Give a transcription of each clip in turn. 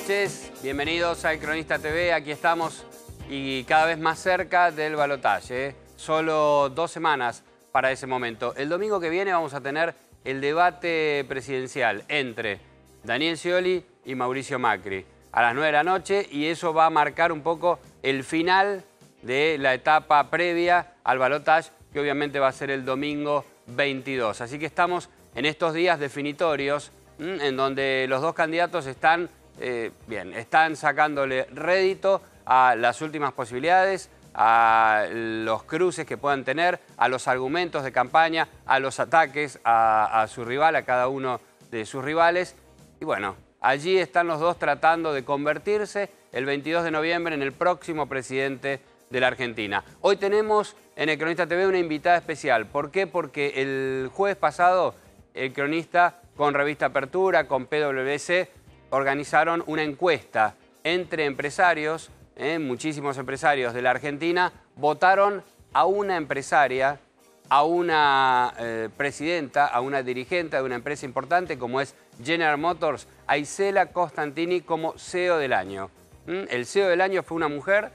noches, bienvenidos a Cronista TV. Aquí estamos y cada vez más cerca del balotaje. Solo dos semanas para ese momento. El domingo que viene vamos a tener el debate presidencial entre Daniel Scioli y Mauricio Macri a las 9 de la noche y eso va a marcar un poco el final de la etapa previa al balotaje que obviamente va a ser el domingo 22. Así que estamos en estos días definitorios en donde los dos candidatos están eh, bien, están sacándole rédito a las últimas posibilidades, a los cruces que puedan tener, a los argumentos de campaña, a los ataques a, a su rival, a cada uno de sus rivales. Y bueno, allí están los dos tratando de convertirse el 22 de noviembre en el próximo presidente de la Argentina. Hoy tenemos en el Cronista TV una invitada especial. ¿Por qué? Porque el jueves pasado el cronista con Revista Apertura, con PwC, organizaron una encuesta entre empresarios, ¿eh? muchísimos empresarios de la Argentina, votaron a una empresaria, a una eh, presidenta, a una dirigente de una empresa importante como es General Motors, a Isela Costantini como CEO del año. ¿Mm? El CEO del año fue una mujer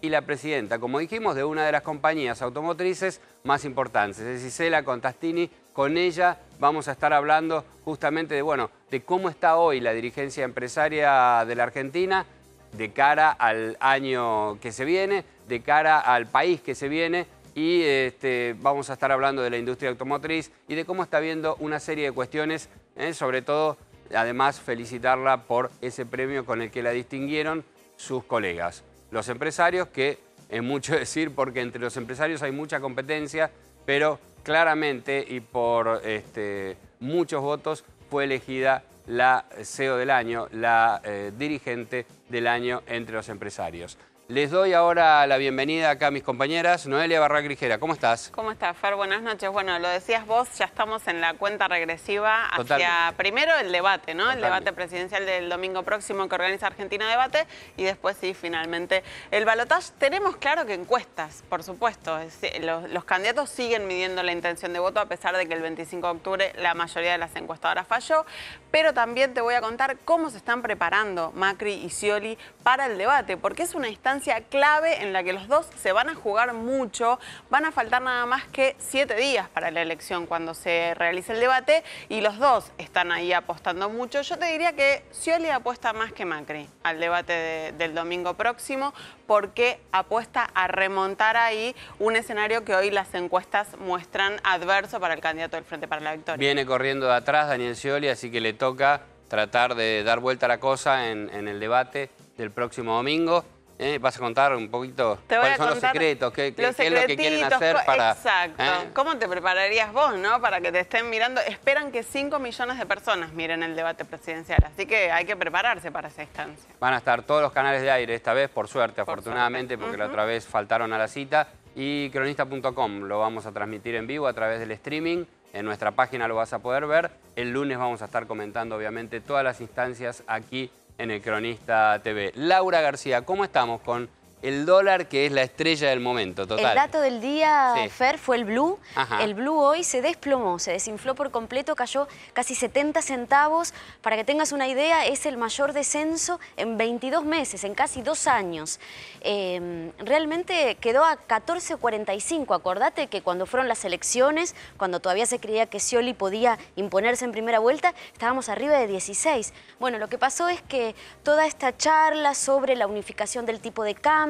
y la presidenta, como dijimos, de una de las compañías automotrices más importantes. Es Isela Costantini, con ella vamos a estar hablando justamente de, bueno, de cómo está hoy la dirigencia empresaria de la Argentina de cara al año que se viene, de cara al país que se viene y este, vamos a estar hablando de la industria automotriz y de cómo está viendo una serie de cuestiones, ¿eh? sobre todo, además, felicitarla por ese premio con el que la distinguieron sus colegas, los empresarios, que es mucho decir porque entre los empresarios hay mucha competencia, pero claramente y por este, muchos votos fue elegida la CEO del año, la eh, dirigente del año entre los empresarios. Les doy ahora la bienvenida acá a mis compañeras. Noelia Grigera, ¿cómo estás? ¿Cómo estás, Fer? Buenas noches. Bueno, lo decías vos, ya estamos en la cuenta regresiva hacia primero el debate, ¿no? El debate presidencial del domingo próximo que organiza Argentina Debate y después sí, finalmente el balotaje. Tenemos claro que encuestas, por supuesto. Eh, los, los candidatos siguen midiendo la intención de voto a pesar de que el 25 de octubre la mayoría de las encuestadoras falló. Pero también te voy a contar cómo se están preparando Macri y Scioli para el debate, porque es una instancia clave en la que los dos se van a jugar mucho. Van a faltar nada más que siete días para la elección cuando se realice el debate y los dos están ahí apostando mucho. Yo te diría que Scioli apuesta más que Macri al debate del domingo próximo porque apuesta a remontar ahí un escenario que hoy las encuestas muestran adverso para el candidato del Frente para la Victoria. Viene corriendo de atrás Daniel Scioli, así que le toca tratar de dar vuelta a la cosa en el debate del próximo domingo. ¿Eh? Vas a contar un poquito cuáles son los secretos, qué, es lo que quieren hacer para... Exacto. ¿eh? ¿Cómo te prepararías vos, no? Para que te estén mirando. Esperan que 5 millones de personas miren el debate presidencial, así que hay que prepararse para esa instancia. Van a estar todos los canales de aire esta vez, por suerte, afortunadamente, porque la otra vez faltaron a la cita. Y cronista.com lo vamos a transmitir en vivo a través del streaming. En nuestra página lo vas a poder ver. El lunes vamos a estar comentando, obviamente, todas las instancias aquí en el Cronista TV. Laura García, ¿cómo estamos con el dólar que es la estrella del momento, total. El dato del día, Fer, fue el blue. El blue hoy se desplomó, se desinfló por completo, cayó casi 70 centavos. Para que tengas una idea, es el mayor descenso en 22 meses, en casi dos años. Em, realmente quedó a 14.45. Acordate que cuando fueron las elecciones, cuando todavía se creía que Scioli podía imponerse en primera vuelta, estábamos arriba de 16. Bueno, lo que pasó es que toda esta charla sobre la unificación del tipo de cambio,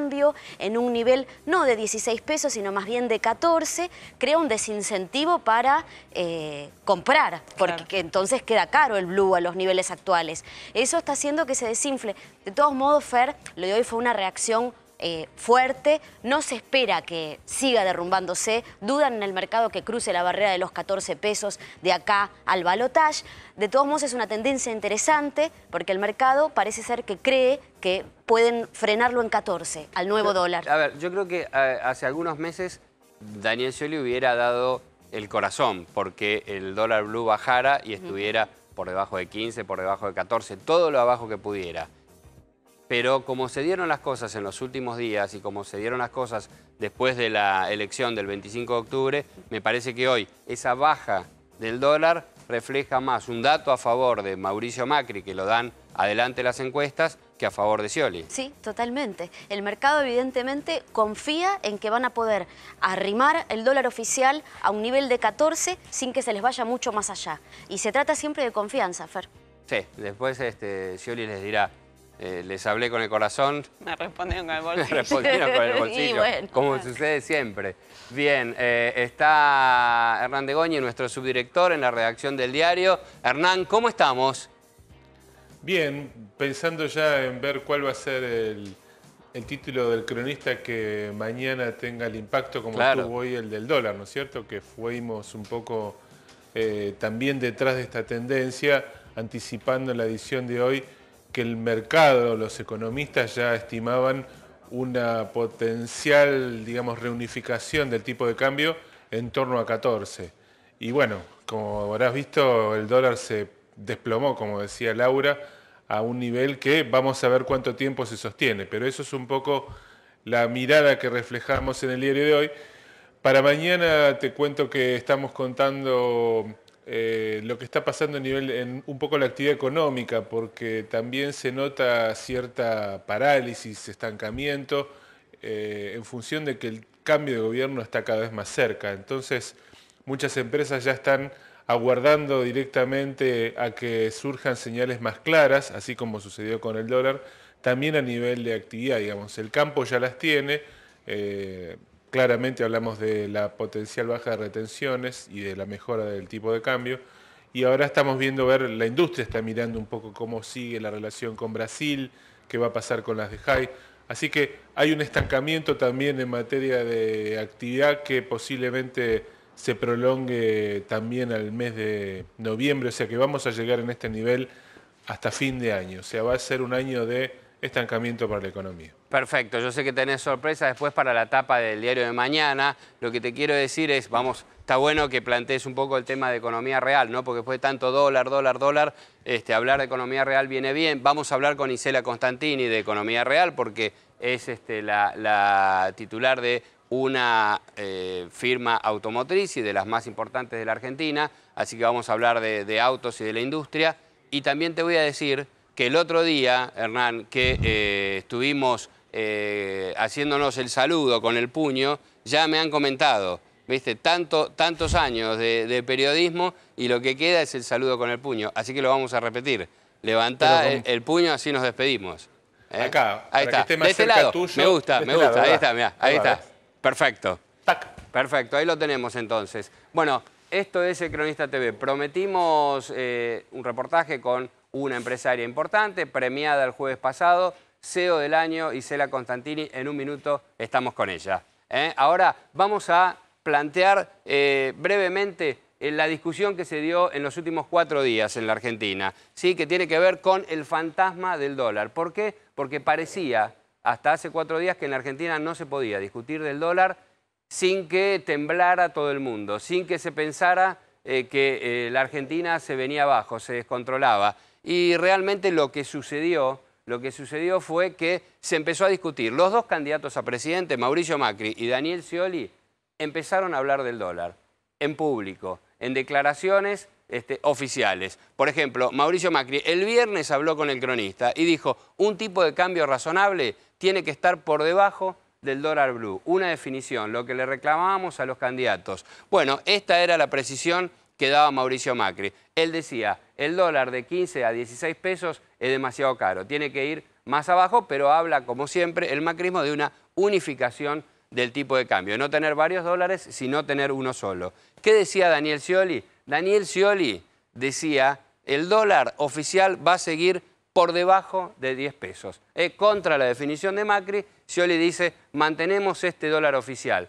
en un nivel no de 16 pesos, sino más bien de 14, crea un desincentivo para eh, comprar, porque entonces queda caro el blue a los niveles actuales. Eso está haciendo que se desinfle. De todos modos, Fer, lo de hoy fue una reacción eh, fuerte, no se espera que siga derrumbándose, dudan en el mercado que cruce la barrera de los 14 pesos de acá al balotage. De todos modos es una tendencia interesante porque el mercado parece ser que cree que pueden frenarlo en 14 al nuevo dólar. A ver, yo creo que eh, hace algunos meses Daniel Scioli hubiera dado el corazón porque el dólar blue bajara y estuviera por debajo de 15, por debajo de 14, todo lo abajo que pudiera pero como se dieron las cosas en los últimos días y como se dieron las cosas después de la elección del 25 de octubre, me parece que hoy esa baja del dólar refleja más un dato a favor de Mauricio Macri, que lo dan adelante las encuestas, que a favor de Scioli. Sí, totalmente. El mercado evidentemente confía en que van a poder arrimar el dólar oficial a un nivel de 14 sin que se les vaya mucho más allá. Y se trata siempre de confianza, Fer. Sí, después este, les dirá, eh, les hablé con el corazón. Me respondieron con el bolsillo. Me respondieron con el bolsillo, como sucede siempre. Bien, eh, está Hernán de Goñi, nuestro subdirector en la redacción del diario. Hernán, ¿cómo estamos? Bien, pensando ya en ver cuál va a ser el, título del cronista que mañana tenga el impacto como tuvo hoy el del dólar, ¿no es cierto? Que fuimos un poco eh, también detrás de esta tendencia, anticipando la edición de hoy el mercado, los economistas ya estimaban una potencial, digamos, reunificación del tipo de cambio en torno a 14. Y bueno, como habrás visto, el dólar se desplomó, como decía Laura, a un nivel que vamos a ver cuánto tiempo se sostiene. Pero eso es un poco la mirada que reflejamos en el diario de hoy. Para mañana te cuento que estamos contando eh, lo que está pasando a nivel, en un poco la actividad económica, porque también se nota cierta parálisis, estancamiento, eh, en función de que el cambio de gobierno está cada vez más cerca. Entonces, muchas empresas ya están aguardando directamente a que surjan señales más claras, así como sucedió con el dólar, también a nivel de actividad, digamos, el campo ya las tiene, eh, Claramente hablamos de la potencial baja de retenciones y de la mejora del tipo de cambio. Y ahora estamos viendo ver, la industria está mirando un poco cómo sigue la relación con Brasil, qué va a pasar con las de Jai. Así que hay un estancamiento también en materia de actividad que posiblemente se prolongue también al mes de noviembre, o sea que vamos a llegar en este nivel hasta fin de año. O sea, va a ser un año de estancamiento para la economía. Perfecto, yo sé que tenés sorpresa después para la tapa del diario de mañana. Lo que te quiero decir es, vamos, está bueno que plantees un poco el tema de economía real, ¿no? Porque después tanto dólar, dólar, dólar, este, hablar de economía real viene bien. Vamos a hablar con Isela Constantini de economía real porque es este, la, titular de una eh, firma automotriz y de las más importantes de la Argentina, así que vamos a hablar de autos y de la industria. Y también te voy a decir que el otro día, Hernán, que eh, estuvimos eh, haciéndonos el saludo con el puño, ya me han comentado, viste, Tanto, tantos años de, periodismo y lo que queda es el saludo con el puño. Así que lo vamos a repetir. levanta el, puño, así nos despedimos. ¿eh? Acá, ahí está. este lado. Tuyo, me gusta, este me gusta. ahí está, mirá, ahí está. Perfecto. Perfecto, ahí lo tenemos entonces. Bueno, esto es el Cronista TV. Prometimos un reportaje con una empresaria importante, premiada el jueves pasado, CEO del año, Isela Constantini. En un minuto estamos con ella. ¿eh? Ahora vamos a plantear eh, brevemente eh, la discusión que se dio en los últimos cuatro días en la Argentina, ¿sí? que tiene que ver con el fantasma del dólar. ¿Por qué? Porque parecía hasta hace cuatro días que en la Argentina no se podía discutir del dólar sin que temblara todo el mundo, sin que se pensara que la Argentina se venía abajo, se descontrolaba. Y realmente lo que sucedió, lo que sucedió fue que se empezó a discutir. Los dos candidatos a presidente, Mauricio Macri y Daniel Scioli, empezaron a hablar del dólar en público, en declaraciones este, oficiales. Por ejemplo, Mauricio Macri el viernes habló con el cronista y dijo, un tipo de cambio razonable tiene que estar por debajo del dólar blue. Una definición, lo que le reclamábamos a los candidatos. Bueno, esta era la precisión que daba Mauricio Macri. Él decía, el dólar de 15 a 16 pesos es demasiado caro, tiene que ir más abajo, pero habla, como siempre, el macrismo de una unificación del tipo de cambio, no tener varios dólares, sino tener uno solo. ¿Qué decía Daniel Scioli? Daniel Scioli decía, el dólar oficial va a seguir por debajo de 10 pesos. contra la definición de Macri, Scioli dice, mantenemos este dólar oficial.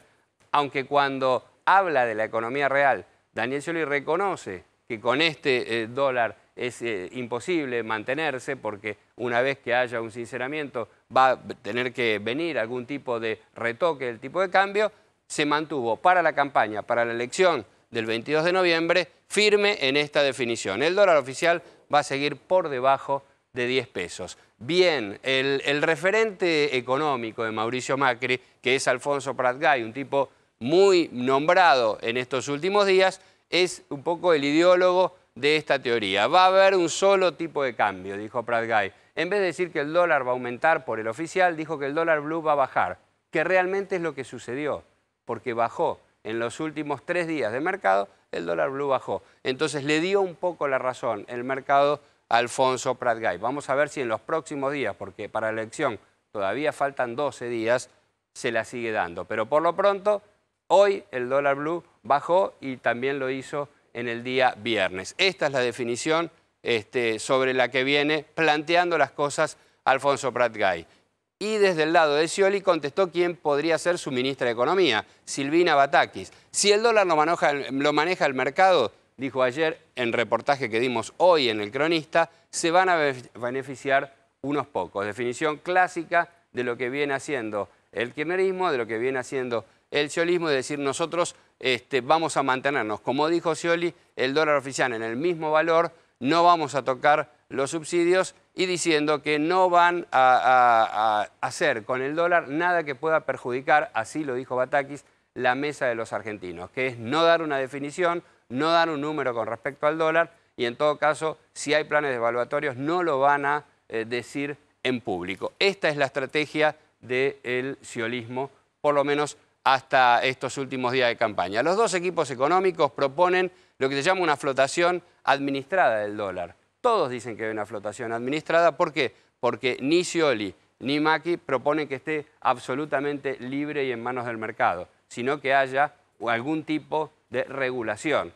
Aunque cuando habla de la economía real Daniel Scioli reconoce que con este eh, dólar es eh, imposible mantenerse porque una vez que haya un sinceramiento va a tener que venir algún tipo de retoque del tipo de cambio, se mantuvo para la campaña, para la elección del 22 de noviembre, firme en esta definición. El dólar oficial va a seguir por debajo de 10 pesos. Bien, el, el referente económico de Mauricio Macri, que es Alfonso Pratgay, un tipo muy nombrado en estos últimos días, es un poco el ideólogo de esta teoría. Va a haber un solo tipo de cambio, dijo Pratgay. En vez de decir que el dólar va a aumentar por el oficial, dijo que el dólar blue va a bajar, que realmente es lo que sucedió, porque bajó. En los últimos tres días de mercado, el dólar blue bajó. Entonces le dio un poco la razón el mercado a Alfonso Pratgay. Vamos a ver si en los próximos días, porque para la elección todavía faltan 12 días, se la sigue dando. Pero por lo pronto, hoy el dólar blue bajó y también lo hizo en el día viernes. Esta es la definición este, sobre la que viene planteando las cosas Alfonso Pratgay. Y desde el lado de Scioli contestó quién podría ser su ministra de Economía, Silvina Batakis. Si el dólar lo maneja, lo maneja el mercado, dijo ayer en reportaje que dimos hoy en El Cronista, se van a beneficiar unos pocos. Definición clásica de lo que viene haciendo el quimerismo, de lo que viene haciendo el ciolismo es decir nosotros este, vamos a mantenernos. Como dijo Scioli, el dólar oficial en el mismo valor, no vamos a tocar los subsidios y diciendo que no van a, hacer con el dólar nada que pueda perjudicar, así lo dijo Batakis, la mesa de los argentinos, que es no dar una definición, no dar un número con respecto al dólar y en todo caso, si hay planes devaluatorios, no lo van a eh, decir en público. Esta es la estrategia del el ciolismo, por lo menos hasta estos últimos días de campaña. Los dos equipos económicos proponen lo que se llama una flotación administrada del dólar. Todos dicen que hay una flotación administrada. ¿Por qué? Porque ni Scioli ni Macri proponen que esté absolutamente libre y en manos del mercado, sino que haya algún tipo de regulación.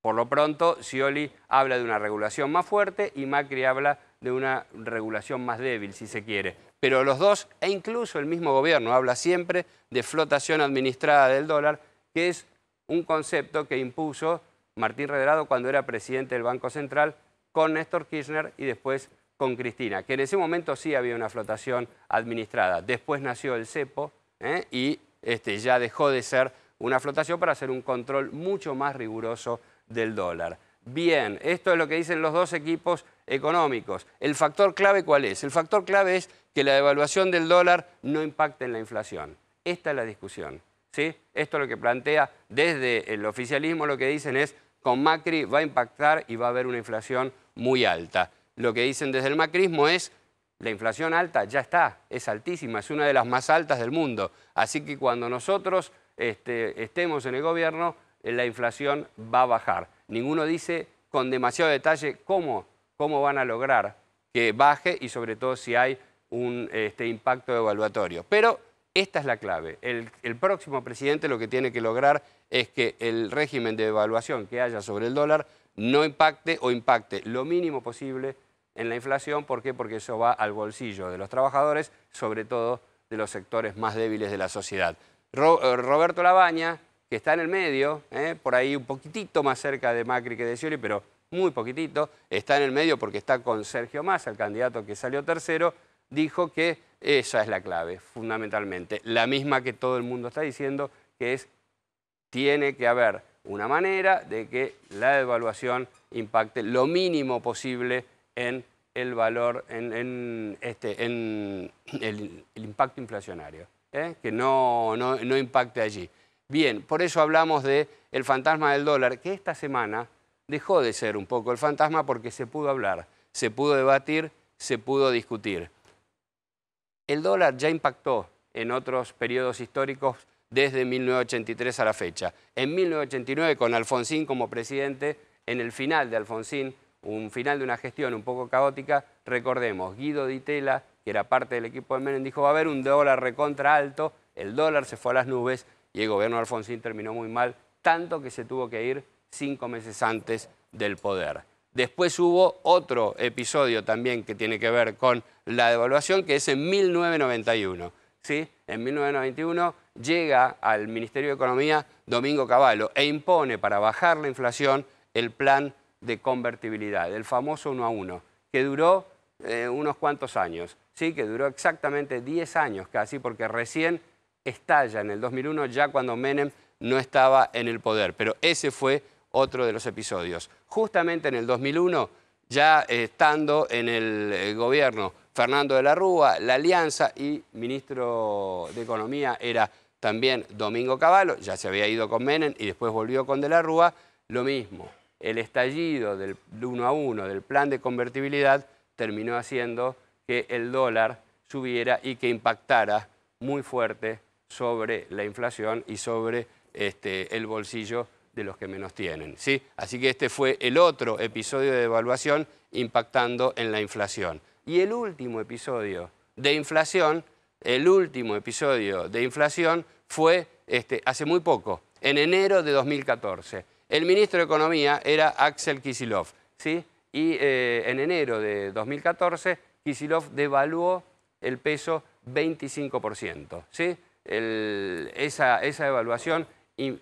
Por lo pronto, Scioli habla de una regulación más fuerte y Macri habla de una regulación más débil, si se quiere pero los dos, e incluso el mismo gobierno, habla siempre de flotación administrada del dólar, que es un concepto que impuso Martín Redrado cuando era presidente del Banco Central con Néstor Kirchner y después con Cristina, que en ese momento sí había una flotación administrada. Después nació el CEPO ¿eh? y este, ya dejó de ser una flotación para hacer un control mucho más riguroso del dólar. Bien, esto es lo que dicen los dos equipos económicos. ¿El factor clave cuál es? El factor clave es que la devaluación del dólar no impacte en la inflación. Esta es la discusión. ¿sí? Esto lo que plantea desde el oficialismo, lo que dicen es con Macri va a impactar y va a haber una inflación muy alta. Lo que dicen desde el macrismo es la inflación alta ya está, es altísima, es una de las más altas del mundo. Así que cuando nosotros este, estemos en el gobierno, la inflación va a bajar. Ninguno dice con demasiado detalle cómo cómo van a lograr que baje y sobre todo si hay un este, impacto evaluatorio. Pero esta es la clave. El, próximo presidente lo que tiene que lograr es que el régimen de evaluación que haya sobre el dólar no impacte o impacte lo mínimo posible en la inflación. ¿Por qué? Porque eso va al bolsillo de los trabajadores, sobre todo de los sectores más débiles de la sociedad. Eh, Roberto Labaña, que está en el medio, eh, por ahí un poquitito más cerca de Macri que de Scioli, pero muy poquitito, está en el medio porque está con Sergio Massa, el candidato que salió tercero, dijo que esa es la clave, fundamentalmente. La misma que todo el mundo está diciendo, que es, tiene que haber una manera de que la devaluación impacte lo mínimo posible en el valor, en, este, el, impacto inflacionario, ¿eh? que no, no, impacte allí. Bien, por eso hablamos de el fantasma del dólar, que esta semana dejó de ser un poco el fantasma porque se pudo hablar, se pudo debatir, se pudo discutir. El dólar ya impactó en otros periodos históricos desde 1983 a la fecha. En 1989, con Alfonsín como presidente, en el final de Alfonsín, un final de una gestión un poco caótica, recordemos, Guido ditela que era parte del equipo de Menem, dijo va a haber un dólar recontra alto, el dólar se fue a las nubes y el gobierno de Alfonsín terminó muy mal, tanto que se tuvo que ir cinco meses antes del poder. Después hubo otro episodio también que tiene que ver con la devaluación, que es en 1991. ¿sí? En 1991 llega al Ministerio de Economía Domingo Cavallo e impone para bajar la inflación el plan de convertibilidad, el famoso uno a uno, que duró eh, unos cuantos años, ¿sí? que duró exactamente 10 años casi, porque recién estalla en el 2001, ya cuando Menem no estaba en el poder. Pero ese fue otro de los episodios. Justamente en el 2001, ya estando en el eh, gobierno Fernando de la Rúa, la Alianza y ministro de Economía era también Domingo Cavallo, ya se había ido con Menem y después volvió con de la Rúa, lo mismo. El estallido del 1 a 1 del plan de convertibilidad terminó haciendo que el dólar subiera y que impactara muy fuerte sobre la inflación y sobre este, el bolsillo de los que menos tienen. ¿sí? Así que este fue el otro episodio de devaluación impactando en la inflación. Y el último episodio de inflación, el último episodio de inflación fue este, hace muy poco, en enero de 2014. El ministro de Economía era Axel Kisilov, ¿sí? y eh, en enero de 2014 Kisilov devaluó el peso 25%. ¿sí? esa, esa evaluación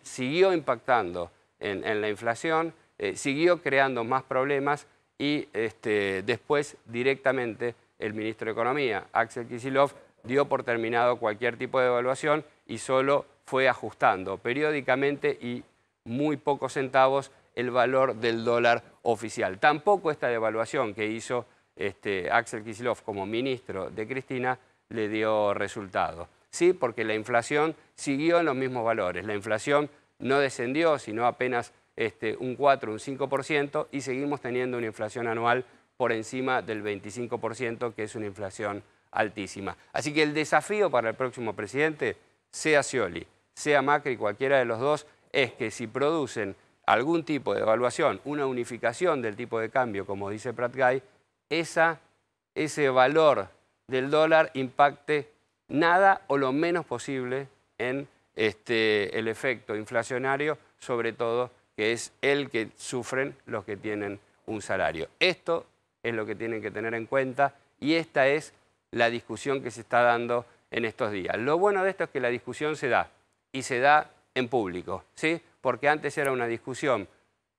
siguió impactando en, la inflación, eh, siguió creando más problemas y este, después directamente el ministro de Economía, Axel Kisilov, dio por terminado cualquier tipo de evaluación y solo fue ajustando periódicamente y muy pocos centavos el valor del dólar oficial. Tampoco esta devaluación que hizo este, Axel Kisilov como ministro de Cristina le dio resultado. ¿sí? porque la inflación siguió en los mismos valores. La inflación no descendió, sino apenas este, un 4, un 5%, y seguimos teniendo una inflación anual por encima del 25%, que es una inflación altísima. Así que el desafío para el próximo presidente, sea Scioli, sea Macri, cualquiera de los dos, es que si producen algún tipo de evaluación, una unificación del tipo de cambio, como dice Pratt esa, ese valor del dólar impacte nada o lo menos posible en este, el efecto inflacionario, sobre todo que es el que sufren los que tienen un salario. Esto es lo que tienen que tener en cuenta y esta es la discusión que se está dando en estos días. Lo bueno de esto es que la discusión se da y se da en público, ¿sí? porque antes era una discusión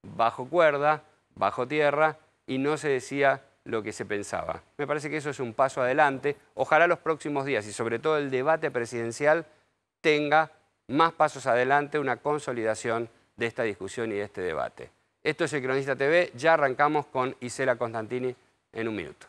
bajo cuerda, bajo tierra y no se decía lo que se pensaba. Me parece que eso es un paso adelante. Ojalá los próximos días y sobre todo el debate presidencial tenga más pasos adelante, una consolidación de esta discusión y de este debate. Esto es El Cronista TV, ya arrancamos con Isela Constantini en un minuto.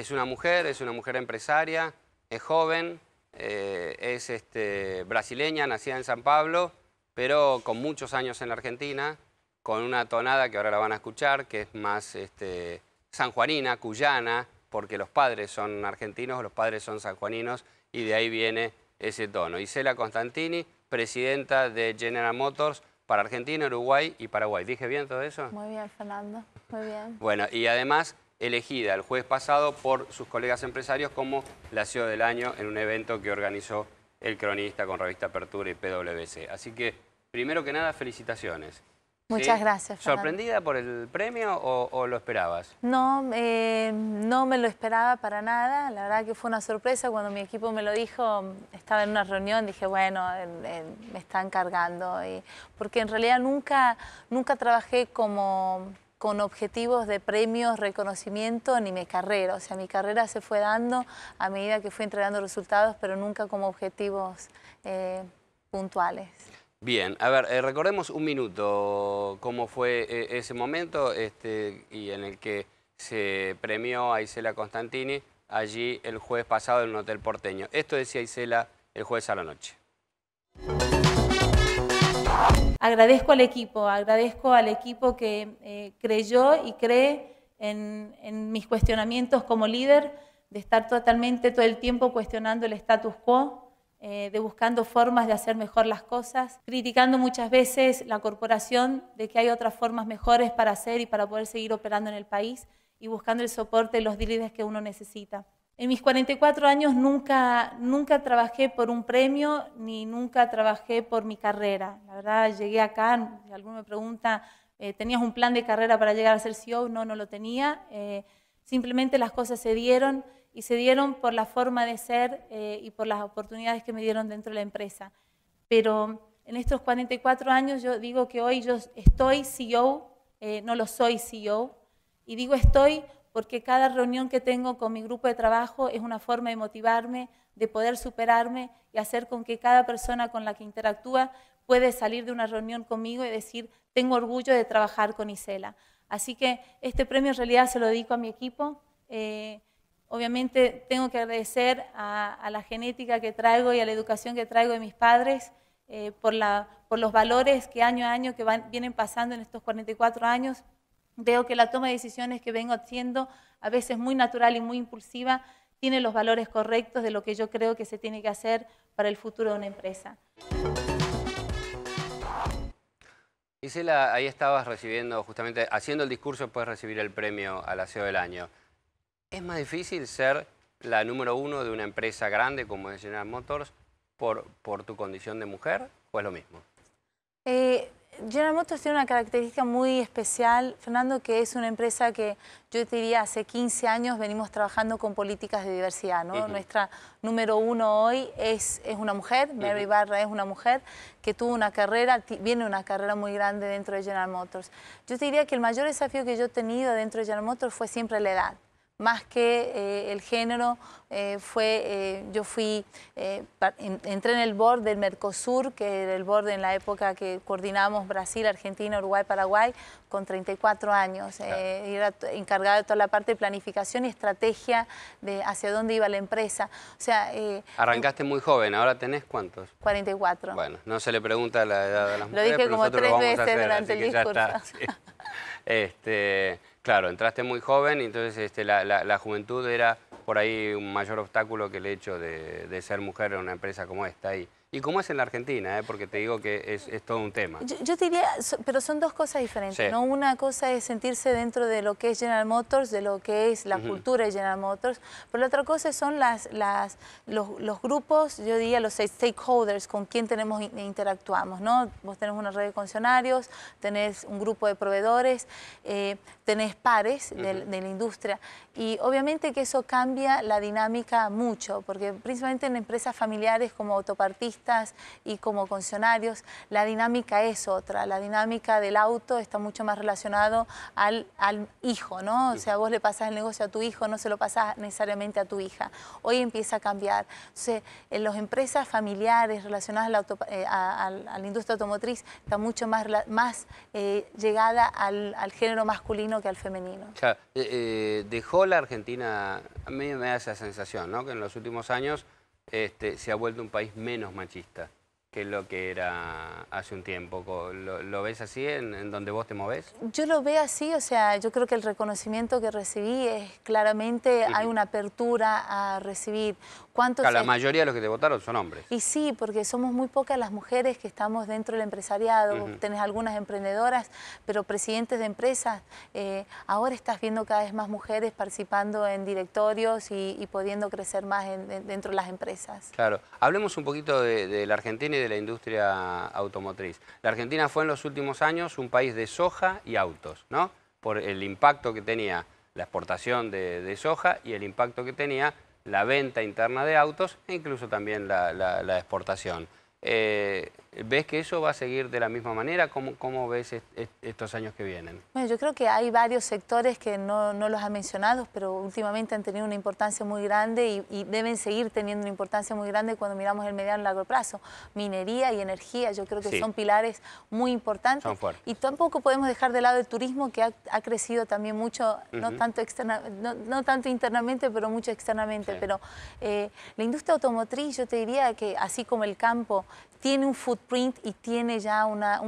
es una mujer, es una mujer empresaria, es joven, eh, es este, brasileña, nacida en San Pablo, pero con muchos años en la Argentina, con una tonada que ahora la van a escuchar, que es más este, sanjuanina, cuyana, porque los padres son argentinos, los padres son sanjuaninos, y de ahí viene ese tono. Isela Constantini, presidenta de General Motors para Argentina, Uruguay y Paraguay. ¿Dije bien todo eso? Muy bien, Fernando, muy bien. Bueno, y además elegida el jueves pasado por sus colegas empresarios como la CEO del año en un evento que organizó el cronista con Revista Apertura y PwC. Así que, primero que nada, felicitaciones. Muchas gracias. ¿Sorprendida por el premio o, lo esperabas? No, eh, no me lo esperaba para nada. La verdad que fue una sorpresa cuando mi equipo me lo dijo. Estaba en una reunión, dije, bueno, eh, eh, me están cargando. Y, porque en realidad nunca, nunca trabajé como con objetivos de premios, reconocimiento, ni mi carrera. O sea, mi carrera se fue dando a medida que fui entregando resultados, pero nunca como objetivos eh, puntuales. Bien, a ver, eh, recordemos un minuto cómo fue eh, ese momento este, y en el que se premió a Isela Constantini allí el jueves pasado en un hotel porteño. Esto decía Isela el jueves a la noche. Agradezco al equipo, agradezco al equipo que eh, creyó y cree en, mis cuestionamientos como líder, de estar totalmente todo el tiempo cuestionando el status quo, eh, de buscando formas de hacer mejor las cosas, criticando muchas veces la corporación de que hay otras formas mejores para hacer y para poder seguir operando en el país y buscando el soporte de los líderes que uno necesita. En mis 44 años nunca, nunca trabajé por un premio ni nunca trabajé por mi carrera. La verdad, llegué acá, y alguno me pregunta, eh, ¿tenías un plan de carrera para llegar a ser CEO? No, no lo tenía. Eh, simplemente las cosas se dieron y se dieron por la forma de ser eh, y por las oportunidades que me dieron dentro de la empresa. Pero en estos 44 años yo digo que hoy yo estoy CEO, no lo soy CEO, y digo estoy porque cada reunión que tengo con mi grupo de trabajo es una forma de motivarme, de poder superarme y hacer con que cada persona con la que interactúa puede salir de una reunión conmigo y decir, tengo orgullo de trabajar con Isela. Así que este premio en realidad se lo dedico a mi equipo. Eh, obviamente tengo que agradecer a, la genética que traigo y a la educación que traigo de mis padres eh, por, los valores que año a año que vienen pasando en estos 44 años Veo que la toma de decisiones que vengo haciendo, a veces muy natural y muy impulsiva, tiene los valores correctos de lo que yo creo que se tiene que hacer para el futuro de una empresa. Isela, ahí estabas recibiendo, justamente haciendo el discurso, puedes recibir el premio al aseo del año. ¿Es más difícil ser la número uno de una empresa grande como General Motors por, por tu condición de mujer o es lo mismo? Eh, General Motors tiene una característica muy especial, Fernando, que es una empresa que yo te diría hace 15 años venimos trabajando con políticas de diversidad. ¿no? Nuestra número uno hoy es, una mujer, Mary Barra es una mujer que tuvo una carrera, viene una carrera muy grande dentro de General Motors. Yo te diría que el mayor desafío que yo he tenido dentro de General Motors fue siempre la edad más que eh, el género, eh, fue, eh, yo fui, entré en el board del Mercosur, que era el board en la época que coordinamos Brasil, Argentina, Uruguay, Paraguay, con 34 años. era encargada de toda la parte de planificación y estrategia de hacia dónde iba la empresa. O sea, Arrancaste muy joven, ¿ahora tenés cuántos? 44. Bueno, no se le pregunta la edad de las mujeres, Lo dije como tres veces durante el discurso. Este, Claro, entraste muy joven y entonces este, la, juventud era por ahí un mayor obstáculo que el hecho de, ser mujer en una empresa como esta. Y, ¿Y cómo es en la Argentina? Eh? Porque te digo que es, todo un tema. Yo, diría, pero son dos cosas diferentes. ¿no? Una cosa es sentirse dentro de lo que es General Motors, de lo que es la cultura de General Motors, pero la otra cosa son las, las, los, grupos, yo diría los stakeholders con quien tenemos interactuamos. ¿no? Vos tenés una red de concesionarios, tenés un grupo de proveedores, eh, tenés pares de, de la industria y obviamente que eso cambia la dinámica mucho, porque principalmente en empresas familiares como autopartistas, y como funcionarios, la dinámica es otra. La dinámica del auto está mucho más relacionado al, hijo, ¿no? O sea, vos le pasás el negocio a tu hijo, no se lo pasás necesariamente a tu hija. Hoy empieza a cambiar. Entonces, en las empresas familiares relacionadas eh, a la, a, industria automotriz está mucho más, más eh, llegada al, género masculino que al femenino. O eh, eh, dejó la Argentina, a mí me da esa sensación, ¿no? Que en los últimos años este, se ha vuelto un país menos machista que lo que era hace un tiempo. ¿Lo, ves así en, donde vos te movés? Yo lo veo así, o sea, yo creo que el reconocimiento que recibí es claramente hay una apertura a recibir ¿Cuántos la mayoría de los que te votaron son hombres. Y sí, porque somos muy pocas las mujeres que estamos dentro del empresariado. Tenés algunas emprendedoras, pero presidentes de empresas. Eh, ahora estás viendo cada vez más mujeres participando en directorios y, pudiendo crecer más dentro de las empresas. Claro. Hablemos un poquito de, la Argentina y de la industria automotriz. La Argentina fue en los últimos años un país de soja y autos, ¿no? Por el impacto que tenía la exportación de, soja y el impacto que tenía la venta interna de autos e incluso también la, exportación. Eh, ¿Ves que eso va a seguir de la misma manera? ¿Cómo, ves estos años que vienen? Bueno, yo creo que hay varios sectores que no, los ha mencionado, pero últimamente han tenido una importancia muy grande y, deben seguir teniendo una importancia muy grande cuando miramos el mediano y largo plazo. Minería y energía, yo creo que son pilares muy importantes. Son fuertes. Y tampoco podemos dejar de lado el turismo, que ha, crecido también mucho, no, tanto externa, no, tanto internamente, pero mucho externamente. Pero eh, la industria automotriz, yo te diría que así como el campo, tiene un futuro print y tiene ya una,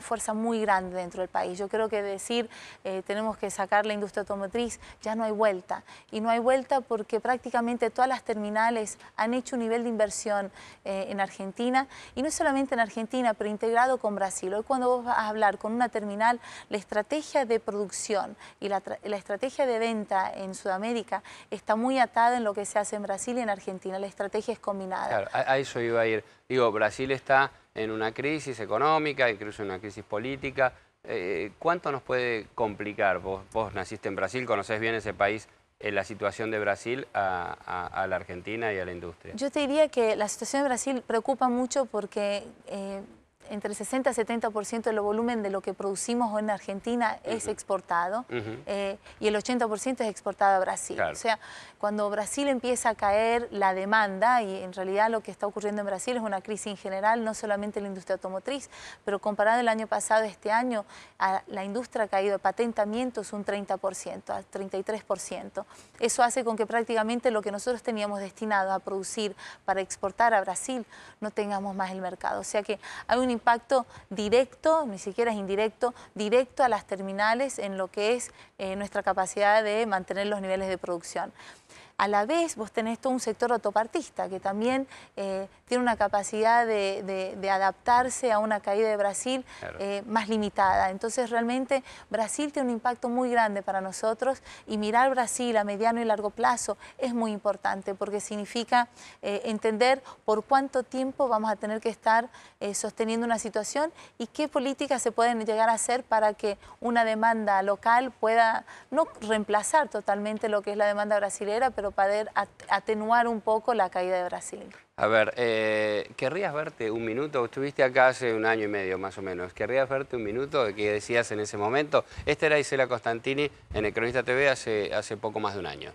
fuerza muy grande dentro del país. Yo creo que decir eh, tenemos que sacar la industria automotriz, ya no hay vuelta. Y no hay vuelta porque prácticamente todas las terminales han hecho un nivel de inversión eh, en Argentina, y no solamente en Argentina, pero integrado con Brasil. Hoy cuando vos vas a hablar con una terminal, la estrategia de producción y la, la estrategia de venta en Sudamérica está muy atada en lo que se hace en Brasil y en Argentina. La estrategia es combinada. a eso iba a ir. Digo, Brasil está en una crisis económica, incluso en una crisis política. Eh, ¿Cuánto nos puede complicar? Vos, vos naciste en Brasil, conocés bien ese país, eh, la situación de Brasil a, la Argentina y a la industria. Yo te diría que la situación de Brasil preocupa mucho porque eh, entre 60 y 70% del volumen de lo que producimos en Argentina es exportado eh, y el 80% es exportado a Brasil. O sea, cuando Brasil empieza a caer la demanda, y en realidad lo que está ocurriendo en Brasil es una crisis en general, no solamente la industria automotriz, pero comparado el año pasado, este año, la industria ha caído de patentamientos un 30%, al 33%. Eso hace con que prácticamente lo que nosotros teníamos destinado a producir para exportar a Brasil no tengamos más el mercado. O sea que hay un impacto directo, ni siquiera es indirecto, directo a las terminales en lo que es eh, nuestra capacidad de mantener los niveles de producción a la vez vos tenés todo un sector autopartista que también eh, tiene una capacidad de, adaptarse a una caída de Brasil eh, más limitada. Entonces realmente Brasil tiene un impacto muy grande para nosotros y mirar Brasil a mediano y largo plazo es muy importante porque significa eh, entender por cuánto tiempo vamos a tener que estar sosteniendo una situación y qué políticas se pueden llegar a hacer para que una demanda local pueda no reemplazar totalmente lo que es la demanda brasilera, pero poder atenuar un poco la caída de Brasil. A ver, eh, querrías verte un minuto, estuviste acá hace un año y medio más o menos, querrías verte un minuto de qué decías en ese momento. Esta era Isela Costantini en el Cronista TV hace, hace poco más de un año.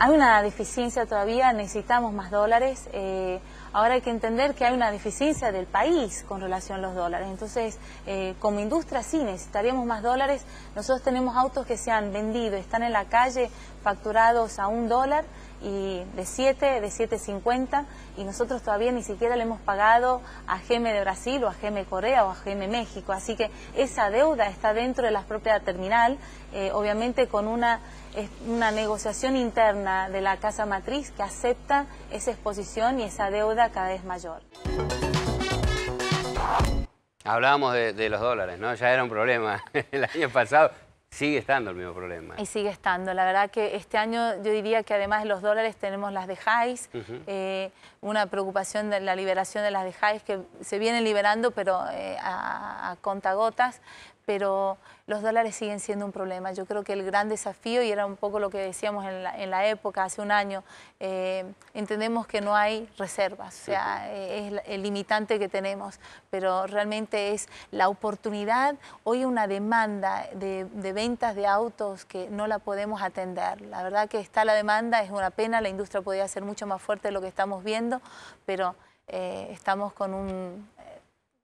Hay una deficiencia todavía, necesitamos más dólares. Eh, Ahora hay que entender que hay una deficiencia del país con relación a los dólares. Entonces, eh, como industria sí necesitaríamos más dólares. Nosotros tenemos autos que se han vendido, están en la calle facturados a un dólar y de 7, de 7.50 y nosotros todavía ni siquiera le hemos pagado a GM de Brasil o a GM Corea o a GM México, así que esa deuda está dentro de la propia terminal, eh, obviamente con una, una negociación interna de la casa matriz que acepta esa exposición y esa deuda cada vez mayor. Hablábamos de, de los dólares, ¿no? Ya era un problema el año pasado. Sigue estando el mismo problema. Y sigue estando. La verdad que este año yo diría que además de los dólares tenemos las de highs eh, una preocupación de la liberación de las de highs que se vienen liberando pero eh, a, a contagotas, pero los dólares siguen siendo un problema. Yo creo que el gran desafío, y era un poco lo que decíamos en la, época, hace un año, eh, entendemos que no hay reservas, o sea, eh, es el limitante que tenemos, pero realmente es la oportunidad, hoy una demanda de, ventas de autos que no la podemos atender. La verdad que está la demanda, es una pena, la industria podría ser mucho más fuerte de lo que estamos viendo, pero eh, estamos con un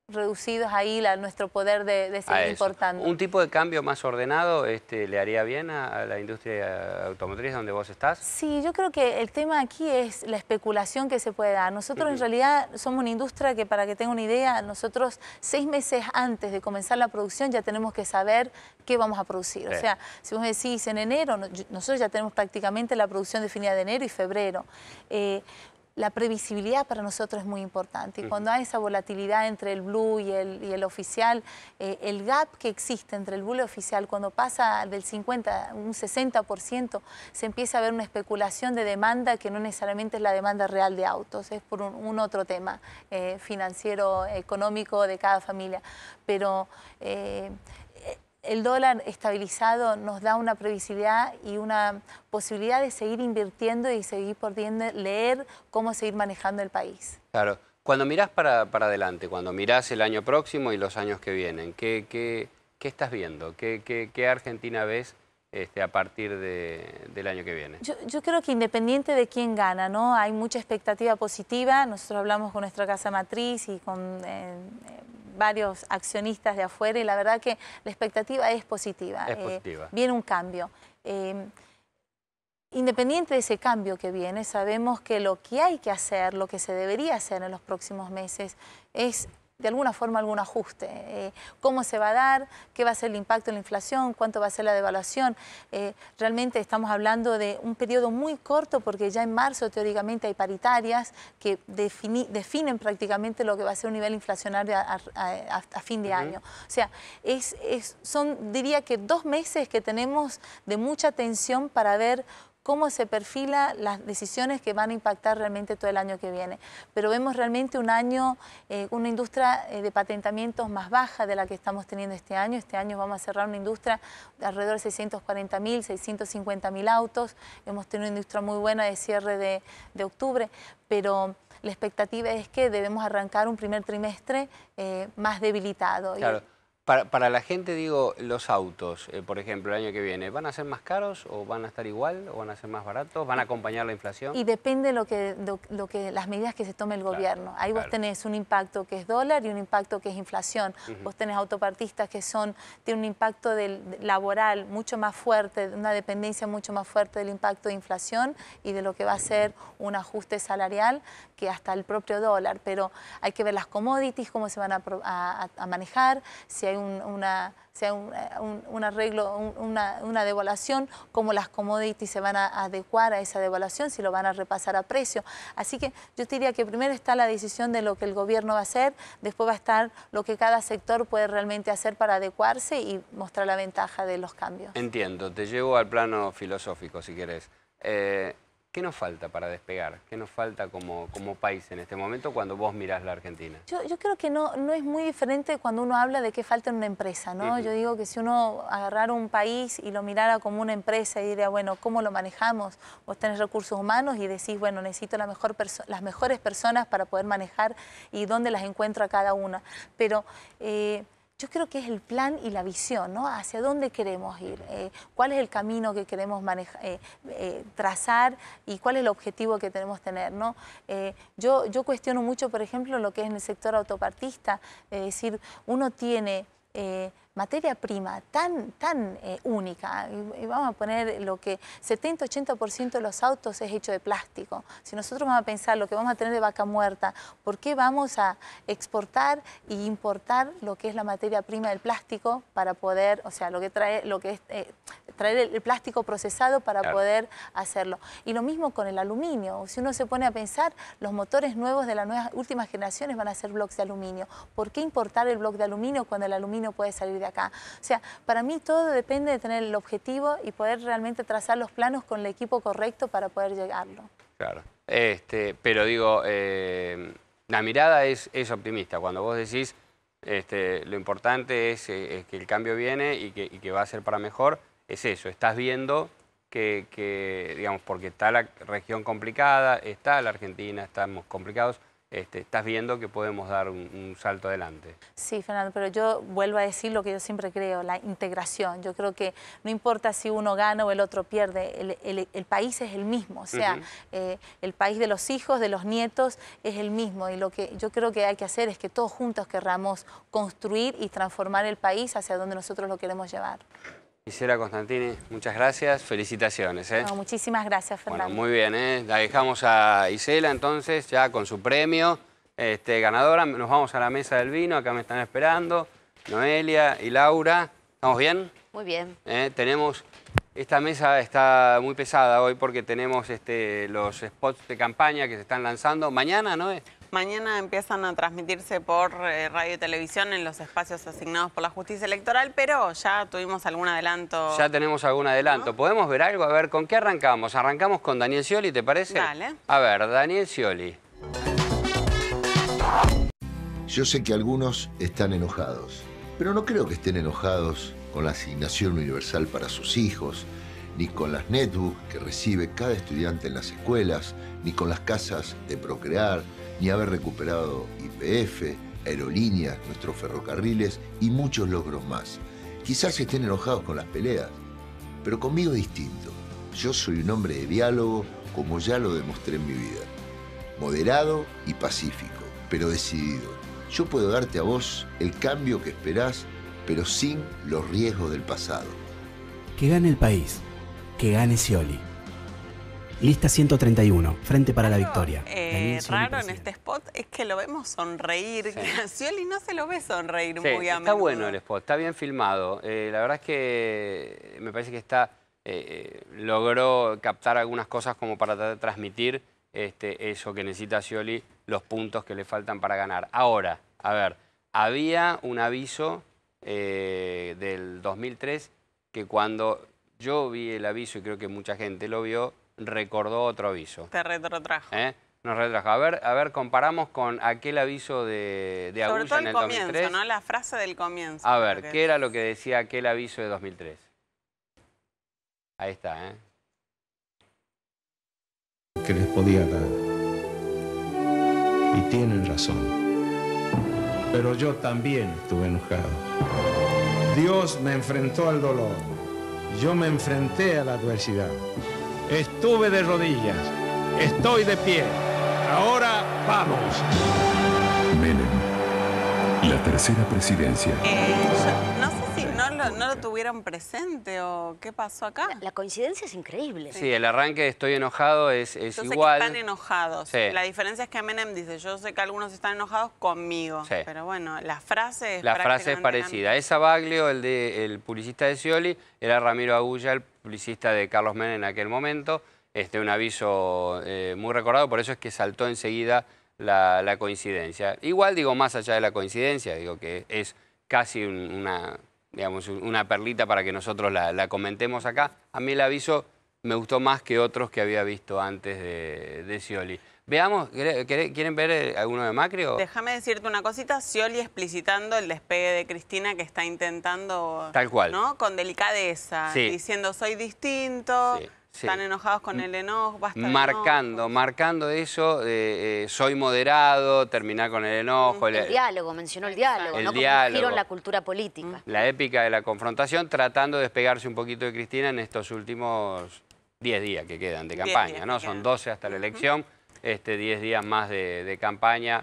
reducidos ahí la, nuestro poder de, ser importante. ¿Un tipo de cambio más ordenado este, le haría bien a, la industria automotriz donde vos estás? Sí, yo creo que el tema aquí es la especulación que se puede dar. Nosotros en realidad somos una industria que, para que tenga una idea, nosotros seis meses antes de comenzar la producción ya tenemos que saber qué vamos a producir. O sea, si vos decís en enero, nosotros ya tenemos prácticamente la producción definida de enero y febrero. Eh, la previsibilidad para nosotros es muy importante. Y cuando hay esa volatilidad entre el blue y el, y el oficial, eh, el gap que existe entre el blue y el oficial, cuando pasa del 50 a un 60%, se empieza a ver una especulación de demanda que no necesariamente es la demanda real de autos, es por un, otro tema eh, financiero, económico de cada familia. Pero eh, el dólar estabilizado nos da una previsibilidad y una posibilidad de seguir invirtiendo y seguir pudiendo leer cómo seguir manejando el país. Claro. Cuando mirás para, adelante, cuando mirás el año próximo y los años que vienen, ¿qué, estás viendo? ¿Qué, qué, Argentina ves este, a partir del año que viene. Yo, creo que independiente de quién gana, ¿no? Hay mucha expectativa positiva. Nosotros hablamos con nuestra casa matriz y con eh, eh, varios accionistas de afuera y la verdad que la expectativa es positiva. Eh, viene un cambio. independiente de ese cambio que viene, sabemos que lo que hay que hacer, lo que se debería hacer en los próximos meses es de alguna forma algún ajuste. Eh, ¿Cómo se va a dar? ¿Qué va a ser el impacto en la inflación? ¿Cuánto va a ser la devaluación? Eh, realmente estamos hablando de un periodo muy corto porque ya en marzo teóricamente hay paritarias que definen prácticamente lo que va a ser un nivel inflacionario a, fin de año. O sea, son diría que dos meses que tenemos de mucha tensión para ver cómo se perfila las decisiones que van a impactar realmente todo el año que viene. Pero vemos realmente un año, eh, una industria eh, de patentamientos más baja de la que estamos teniendo este año. Este año vamos a cerrar una industria de alrededor de 640.000, 650.000 autos. Hemos tenido una industria muy buena de cierre de, octubre, pero la expectativa es que debemos arrancar un primer trimestre eh, más debilitado. Claro. Para, la gente, digo, los autos, eh, por ejemplo, el año que viene, ¿van a ser más caros o van a estar igual o van a ser más baratos? ¿Van a acompañar la inflación? Y depende lo que, las medidas que se tome el gobierno. Ahí vos tenés un impacto que es dólar y un impacto que es inflación. Vos tenés autopartistas que son, tienen un impacto del, laboral mucho más fuerte, una dependencia mucho más fuerte del impacto de inflación y de lo que va a ser un ajuste salarial que hasta el propio dólar. Pero hay que ver las commodities, cómo se van a, a manejar, si hay un, una, sea un, eh, arreglo, una, una, devaluación, como las commodities se van a adecuar a esa devaluación, si lo van a repasar a precio. Así que yo diría que primero está la decisión de lo que el gobierno va a hacer, después va a estar lo que cada sector puede realmente hacer para adecuarse y mostrar la ventaja de los cambios. Entiendo, te llevo al plano filosófico si quieres eh, ¿Qué nos falta para despegar? ¿Qué nos falta como, como país en este momento cuando vos mirás la Argentina? Yo, creo que no, no es muy diferente cuando uno habla de qué falta en una empresa, ¿no? Yo digo que si uno agarrara un país y lo mirara como una empresa y diría, bueno, ¿cómo lo manejamos? Vos tenés recursos humanos y decís, bueno, necesito las mejores personas para poder manejar y dónde las encuentro a cada una. Pero... Eh, yo creo que es el plan y la visión, ¿no? Hacia dónde queremos ir, eh, cuál es el camino que queremos eh, eh, trazar y cuál es el objetivo que tenemos tener, ¿no? yo, yo cuestiono mucho, por ejemplo, lo que es en el sector autopartista, es decir, uno tiene materia prima tan, tan eh, única, y, vamos a poner lo que 70-80% de los autos es hecho de plástico. Si nosotros vamos a pensar lo que vamos a tener de vaca muerta, ¿por qué vamos a exportar e importar lo que es la materia prima del plástico para poder, o sea, lo que trae, lo que es, eh, traer el, plástico procesado para poder hacerlo? Y lo mismo con el aluminio. Si uno se pone a pensar, los motores nuevos de las nuevas últimas generaciones van a ser bloques de aluminio. ¿Por qué importar el bloque de aluminio cuando el aluminio puede salir de acá. O sea, para mí todo depende de tener el objetivo y poder realmente trazar los planos con el equipo correcto para poder llegarlo. Claro. Este, pero digo, eh, la mirada es, optimista. Cuando vos decís este, lo importante eh, es, que el cambio viene y que, va a ser para mejor, es eso, estás viendo que, digamos, porque está la región complicada, está la Argentina, estamos complicados, este, estás viendo que podemos dar un, salto adelante. Sí, Fernando, pero yo vuelvo a decir lo que yo siempre creo, la integración. Yo creo que no importa si uno gana o el otro pierde, el, país es el mismo, o sea, eh, el país de los hijos, de los nietos es el mismo y lo que yo creo que hay que hacer es que todos juntos querramos construir y transformar el país hacia donde nosotros lo queremos llevar. Isela Constantini, muchas gracias, felicitaciones. ¿eh? muchísimas gracias, Fernando. muy bien, ¿eh? la dejamos a Isela entonces, ya con su premio, este, ganadora. Nos vamos a la mesa del vino, acá me están esperando, Noelia y Laura. ¿Estamos bien? Muy bien. ¿Eh? Tenemos, esta mesa está muy pesada hoy porque tenemos este, los spots de campaña que se están lanzando. Mañana, ¿no es? Mañana empiezan a transmitirse por eh, radio y televisión en los espacios asignados por la justicia electoral, pero ya tuvimos algún adelanto. Ya tenemos algún adelanto. ¿Podemos ver algo? A ver, ¿con qué arrancamos? Arrancamos con Daniel Scioli, ¿te parece? Dale. A ver, Daniel Scioli. Yo sé que algunos están enojados, pero no creo que estén enojados con la asignación universal para sus hijos, ni con las netbooks que recibe cada estudiante en las escuelas, ni con las casas de procrear, ni haber recuperado IPF, aerolíneas, nuestros ferrocarriles y muchos logros más. Quizás estén enojados con las peleas, pero conmigo es distinto. Yo soy un hombre de diálogo, como ya lo demostré en mi vida. Moderado y pacífico, pero decidido. Yo puedo darte a vos el cambio que esperás, pero sin los riesgos del pasado. Que gane el país, que gane Scioli. Lista 131, Frente para la Victoria. Eh, raro en este spot es que lo vemos sonreír. sioli no se lo ve sonreír muy a Está bueno el spot, está bien filmado. Eh, la verdad es que eh, me parece que está logró captar algunas cosas como para transmitir este, eso que necesita Scioli, los puntos que le faltan para ganar. Ahora, a ver, había un aviso del 2003 que cuando yo vi el aviso, y creo que mucha gente lo vio, recordó otro aviso. Te retrotrajo. ¿Eh? Nos retrajo. A ver, a ver, comparamos con aquel aviso de, de el comienzo, ¿no? La frase del comienzo. A ver, ¿qué era lo que decía aquel aviso de 2003? Ahí está, ¿eh? Que les podía dar. Y tienen razón. Pero yo también estuve enojado. Dios me enfrentó al dolor. Yo me enfrenté a la adversidad. Estuve de rodillas, estoy de pie. Ahora vamos. Menem, la tercera presidencia no lo tuvieron presente o qué pasó acá. La, coincidencia es increíble. Sí, el arranque de estoy enojado es, es igual. Que están enojados. La diferencia es que Menem dice, yo sé que algunos están enojados conmigo. Pero bueno, la frase es La frase es parecida. Esa Baglio, el, de, publicista de Scioli, era Ramiro Agulla, el publicista de Carlos Menem en aquel momento. Este, un aviso eh, muy recordado, por eso es que saltó enseguida la coincidencia. Igual digo, más allá de la coincidencia, digo que es casi una digamos, una perlita para que nosotros la, comentemos acá. A mí el aviso me gustó más que otros que había visto antes de, de Scioli. Veamos, ¿quieren ver eh, alguno de Macri? O? Déjame decirte una cosita, Scioli explicitando el despegue de Cristina que está intentando... Tal cual. ¿no? Con delicadeza, diciendo soy distinto... Sí están enojados con el enojo, Marcando, marcando eso, eh, soy moderado, terminar con el enojo. El, diálogo, mencionó el diálogo, ¿no? diálogo. la cultura política. La épica de la confrontación, tratando de despegarse un poquito de Cristina en estos últimos 10 días que quedan de campaña, ¿no? Son 12 hasta la elección, este 10 días más de campaña,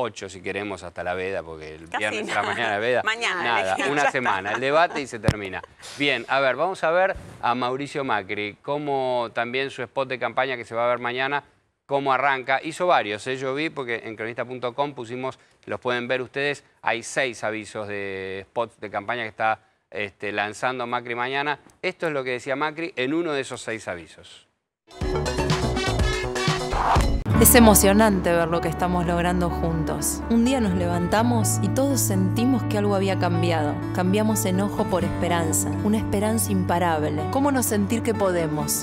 8, si queremos, hasta la veda, porque el viernes la mañana la veda. Mañana. Nada, una semana, el debate y se termina. Bien, a ver, vamos a ver a Mauricio Macri, cómo también su spot de campaña que se va a ver mañana, cómo arranca. Hizo varios, ¿eh? yo vi, porque en cronista.com pusimos, los pueden ver ustedes, hay seis avisos de spots de campaña que está este, lanzando Macri mañana. Esto es lo que decía Macri en uno de esos seis avisos. Es emocionante ver lo que estamos logrando juntos. Un día nos levantamos y todos sentimos que algo había cambiado. Cambiamos enojo por esperanza, una esperanza imparable. ¿Cómo nos sentir que podemos?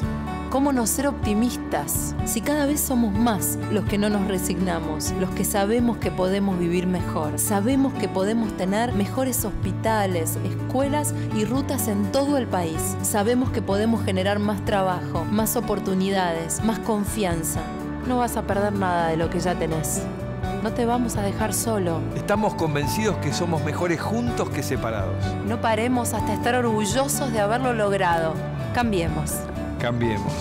¿Cómo no ser optimistas si cada vez somos más los que no nos resignamos, los que sabemos que podemos vivir mejor? Sabemos que podemos tener mejores hospitales, escuelas y rutas en todo el país. Sabemos que podemos generar más trabajo, más oportunidades, más confianza. No vas a perder nada de lo que ya tenés. No te vamos a dejar solo. Estamos convencidos que somos mejores juntos que separados. No paremos hasta estar orgullosos de haberlo logrado. Cambiemos. Cambiemos.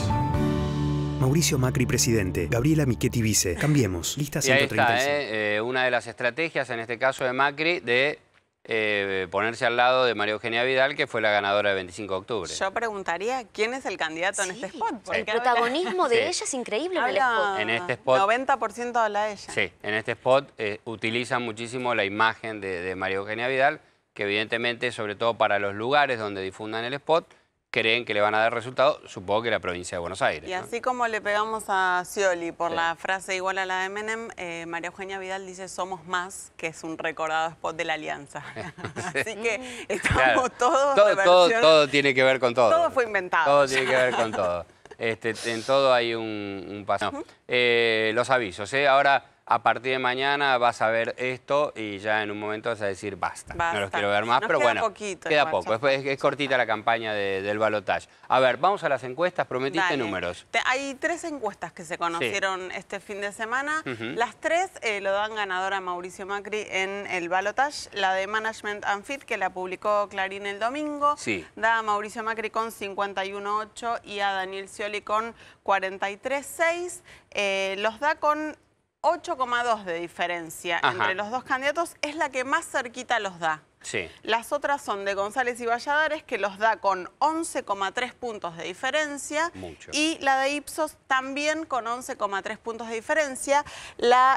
Mauricio Macri, presidente. Gabriela Michetti, vice. Cambiemos. Lista 136. Eh, eh, una de las estrategias, en este caso de Macri, de eh, ponerse al lado de María Eugenia Vidal, que fue la ganadora del 25 de octubre. Yo preguntaría quién es el candidato en este spot. el protagonismo de ella es increíble en el spot. este spot. 90% habla ella. Sí, en este spot eh, utilizan muchísimo la imagen de María Eugenia Vidal, que evidentemente, sobre todo para los lugares donde difundan el spot, creen que le van a dar resultado, supongo que la provincia de Buenos Aires. Y así como le pegamos a Scioli por la frase igual a la de Menem, eh, María Eugenia Vidal dice somos más, que es un recordado spot de la alianza. así que estamos todos... Todo, todo, todo, tiene que ver con todo. Todo fue inventado. Todo tiene que ver con todo. Este, en todo hay un, paso. Eh, los avisos, ¿eh? Ahora a partir de mañana vas a ver esto y ya en un momento vas a decir basta, no los quiero ver más, pero queda bueno, queda poco, es, cortita la campaña del Balotage. A ver, vamos a las encuestas, prometiste números. hay tres encuestas que se conocieron este fin de semana, las tres eh, lo dan ganador a Mauricio Macri en el Balotage. la de Management and que la publicó Clarín el domingo, da a Mauricio Macri con 51.8 y a Daniel Scioli con 43.6, eh, los da con 8,2 de diferencia entre los dos candidatos es la que más cerquita los da. Las otras son de González y Valladares, que los da con 11,3 puntos de diferencia. Y la de Ipsos también con 11,3 puntos de diferencia.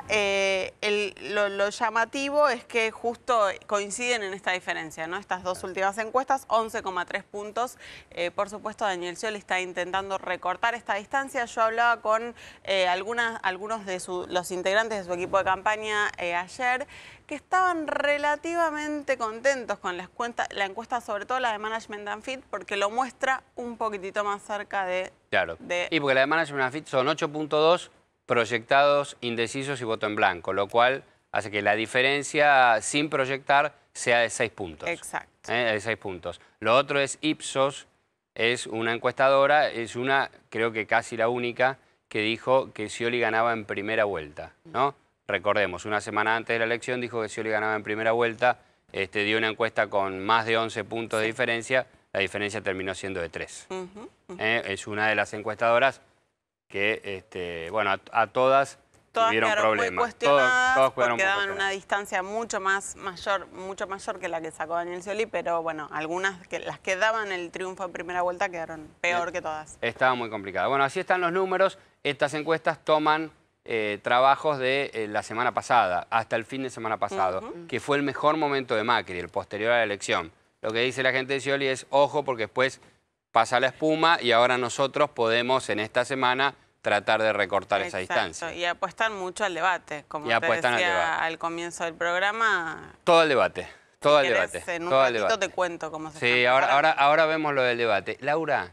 Eh, lo, llamativo es que justo coinciden en esta diferencia, ¿no? Estas dos últimas encuestas, 11,3 puntos. Eh, por supuesto, Daniel Ciol está intentando recortar esta distancia. Yo hablaba con eh, algunos de los integrantes de su equipo de campaña ayer que estaban relativamente contentos con la encuesta, sobre todo la de Management and Fit, porque lo muestra un poquitito más cerca de... Claro, y porque la de Management and Fit son 8.2 proyectados, indecisos y voto en blanco, lo cual hace que la diferencia sin proyectar sea de 6 puntos. Exacto. ¿Eh? De 6 puntos. Lo otro es Ipsos, es una encuestadora, es una, creo que casi la única, que dijo que sioli ganaba en primera vuelta, ¿no? Recordemos, una semana antes de la elección dijo que sioli Scioli ganaba en primera vuelta, este, dio una encuesta con más de 11 puntos de diferencia, la diferencia terminó siendo de 3. Eh, es una de las encuestadoras que, este, bueno, a, todas tuvieron problemas. Muy cuestionadas todos, porque daban una distancia mucho más mayor, mucho mayor que la que sacó Daniel Scioli, pero bueno, algunas que las que daban el triunfo en primera vuelta quedaron peor eh, que todas. Estaba muy complicado. Bueno, así están los números. Estas encuestas toman eh, trabajos de eh, la semana pasada, hasta el fin de semana pasado, que fue el mejor momento de Macri, el posterior a la elección. Lo que dice la gente de Scioli es, ojo, porque después pasa la espuma y ahora nosotros podemos en esta semana tratar de recortar esa distancia. Y apuestan mucho al debate, como te decía al, comienzo del programa. Todo el debate, todo el debate. En todo el debate. te cuento cómo se Sí, ahora, ahora, ahora vemos lo del debate. Laura,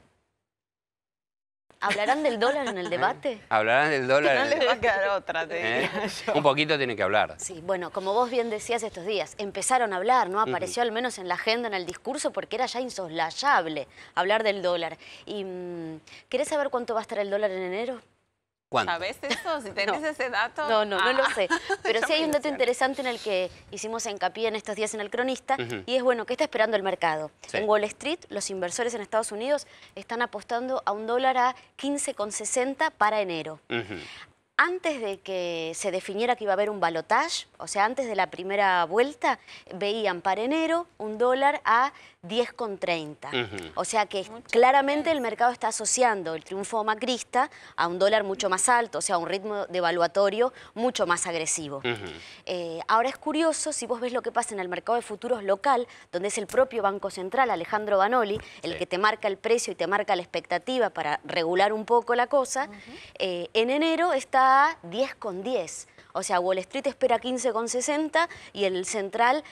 hablarán del dólar en el eh. debate. Hablarán del dólar. No les va a quedar otra, eh. Un poquito tienen que hablar. Sí, bueno, como vos bien decías estos días, empezaron a hablar, ¿no? Apareció al menos en la agenda, en el discurso, porque era ya insoslayable hablar del dólar. Y, mm, ¿Querés saber cuánto va a estar el dólar en enero? ¿Sabes eso? tenés ese dato. No, no, no lo ah. sé. Pero sí hay un dato interesante en el que hicimos hincapié en estos días en El Cronista, y es, bueno, ¿qué está esperando el mercado? En Wall Street, los inversores en Estados Unidos están apostando a un dólar a 15,60 para enero. Antes de que se definiera que iba a haber un balotage, o sea, antes de la primera vuelta, veían para enero un dólar a 10,30. con O sea que claramente el mercado está asociando el triunfo macrista a un dólar mucho más alto, o sea, a un ritmo devaluatorio mucho más agresivo. Eh, ahora es curioso, si vos ves lo que pasa en el mercado de futuros local, donde es el propio Banco Central, Alejandro Banoli, el que te marca el precio y te marca la expectativa para regular un poco la cosa, eh, en enero está a 10,10. ,10. O sea, Wall Street espera 15,60 y el central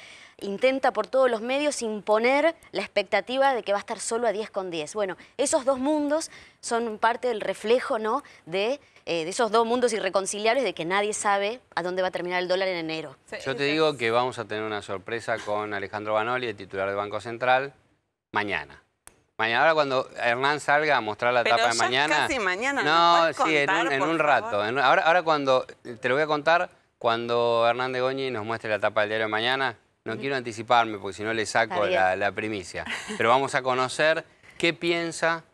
intenta por todos los medios imponer la expectativa de que va a estar solo a 10 con 10. Bueno, esos dos mundos son parte del reflejo ¿no? Eh, de, esos dos mundos irreconciliables de que nadie sabe a dónde va a terminar el dólar en enero. Yo te digo que vamos a tener una sorpresa con Alejandro Banoli, el titular del Banco Central, mañana. Mañana, ahora cuando Hernán salga a mostrar la etapa tapa de mañana. Casi mañana. No, sí, en un, rato. ahora, ahora cuando te lo voy a contar, cuando Hernán de Goñi nos muestre la tapa del diario de mañana, no quiero anticiparme porque si no le saco la, primicia. Pero vamos a conocer qué piensa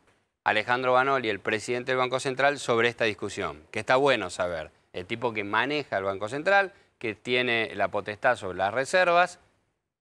Alejandro Banoli, el presidente del Banco Central, sobre esta discusión. Que está bueno saber. El tipo que maneja el Banco Central, que tiene la potestad sobre las reservas.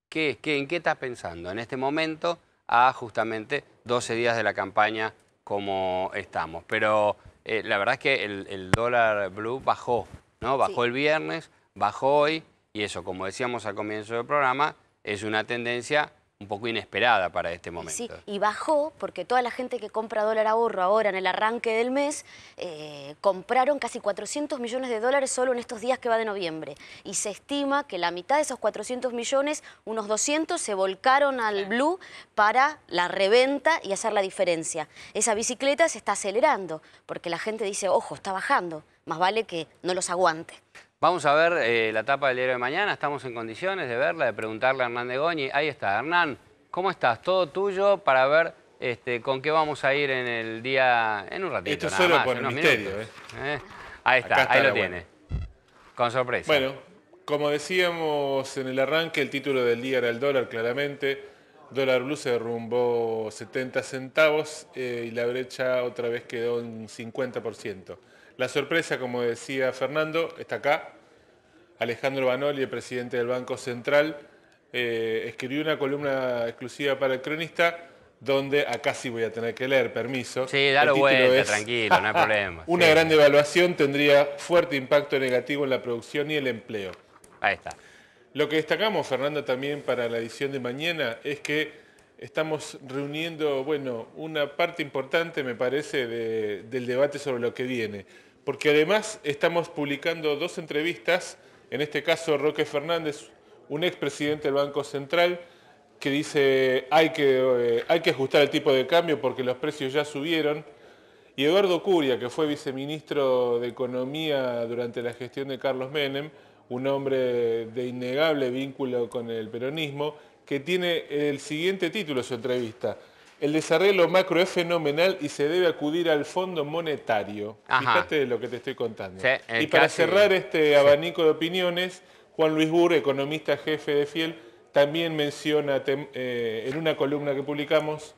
¿Qué, en qué está pensando en este momento a justamente 12 días de la campaña como estamos? Pero eh, la verdad es que el, dólar blue bajó, ¿no? Bajó el viernes, bajó hoy. Y eso, como decíamos al comienzo del programa, es una tendencia un poco inesperada para este momento. Sí, y bajó porque toda la gente que compra dólar ahorro ahora en el arranque del mes, eh, compraron casi 400 millones de dólares solo en estos días que va de noviembre. Y se estima que la mitad de esos 400 millones, unos 200, se volcaron al blue para la reventa y hacer la diferencia. Esa bicicleta se está acelerando porque la gente dice, ojo, está bajando, más vale que no los aguante. Vamos a ver eh, la tapa del diario de mañana, estamos en condiciones de verla, de preguntarle a Hernán de Goñi. Ahí está, Hernán, ¿cómo estás? Todo tuyo para ver este, con qué vamos a ir en el día, en un ratito Esto solo misterio, ¿eh? ¿eh? Ahí está, ahí lo tiene, con sorpresa. Bueno, como decíamos en el arranque, el título del día era el dólar, claramente. Dólar blue se derrumbó 70 centavos y la brecha otra vez quedó en 50%. La sorpresa, como decía Fernando, está acá. Alejandro Banoli, el presidente del Banco Central, eh, escribió una columna exclusiva para el cronista donde acá ah, sí voy a tener que leer, permiso. Sí, dale vuelta, tranquilo, no hay problema. Una gran devaluación tendría fuerte impacto negativo en la producción y el empleo. Ahí está. Lo que destacamos, Fernando, también para la edición de mañana es que estamos reuniendo, bueno, una parte importante, me parece, del debate sobre lo que viene porque además estamos publicando dos entrevistas, en este caso Roque Fernández, un expresidente del Banco Central, que dice hay que, eh, hay que ajustar el tipo de cambio porque los precios ya subieron. Y Eduardo Curia, que fue viceministro de Economía durante la gestión de Carlos Menem, un hombre de innegable vínculo con el peronismo, que tiene el siguiente título su entrevista. El desarrollo macro es fenomenal y se debe acudir al fondo monetario. Ajá. Fíjate lo que te estoy contando. y para cerrar este abanico de opiniones, Juan Luis Burr, economista jefe de Fiel, también menciona eh, en una columna que publicamos,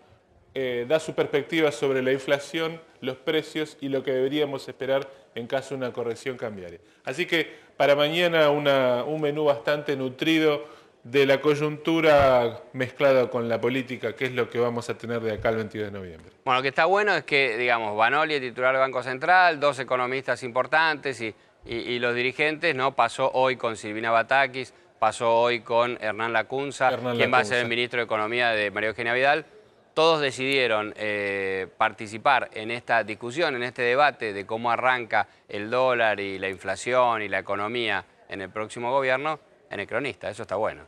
eh, da su perspectiva sobre la inflación, los precios y lo que deberíamos esperar en caso de una corrección cambiaria. Así que para mañana un menú bastante nutrido de la coyuntura mezclada con la política, ¿qué es lo que vamos a tener de acá al 22 de noviembre. Bueno, lo que está bueno es que, digamos, Banoli, titular del Banco Central, dos economistas importantes y, los dirigentes, ¿no? Pasó hoy con Silvina Batakis, pasó hoy con Hernán Lacunza, quien va a ser el ministro de Economía de María Eugenia Vidal. Todos decidieron eh, participar en esta discusión, en este debate de cómo arranca el dólar y la inflación y la economía en el próximo gobierno en el cronista. Eso está bueno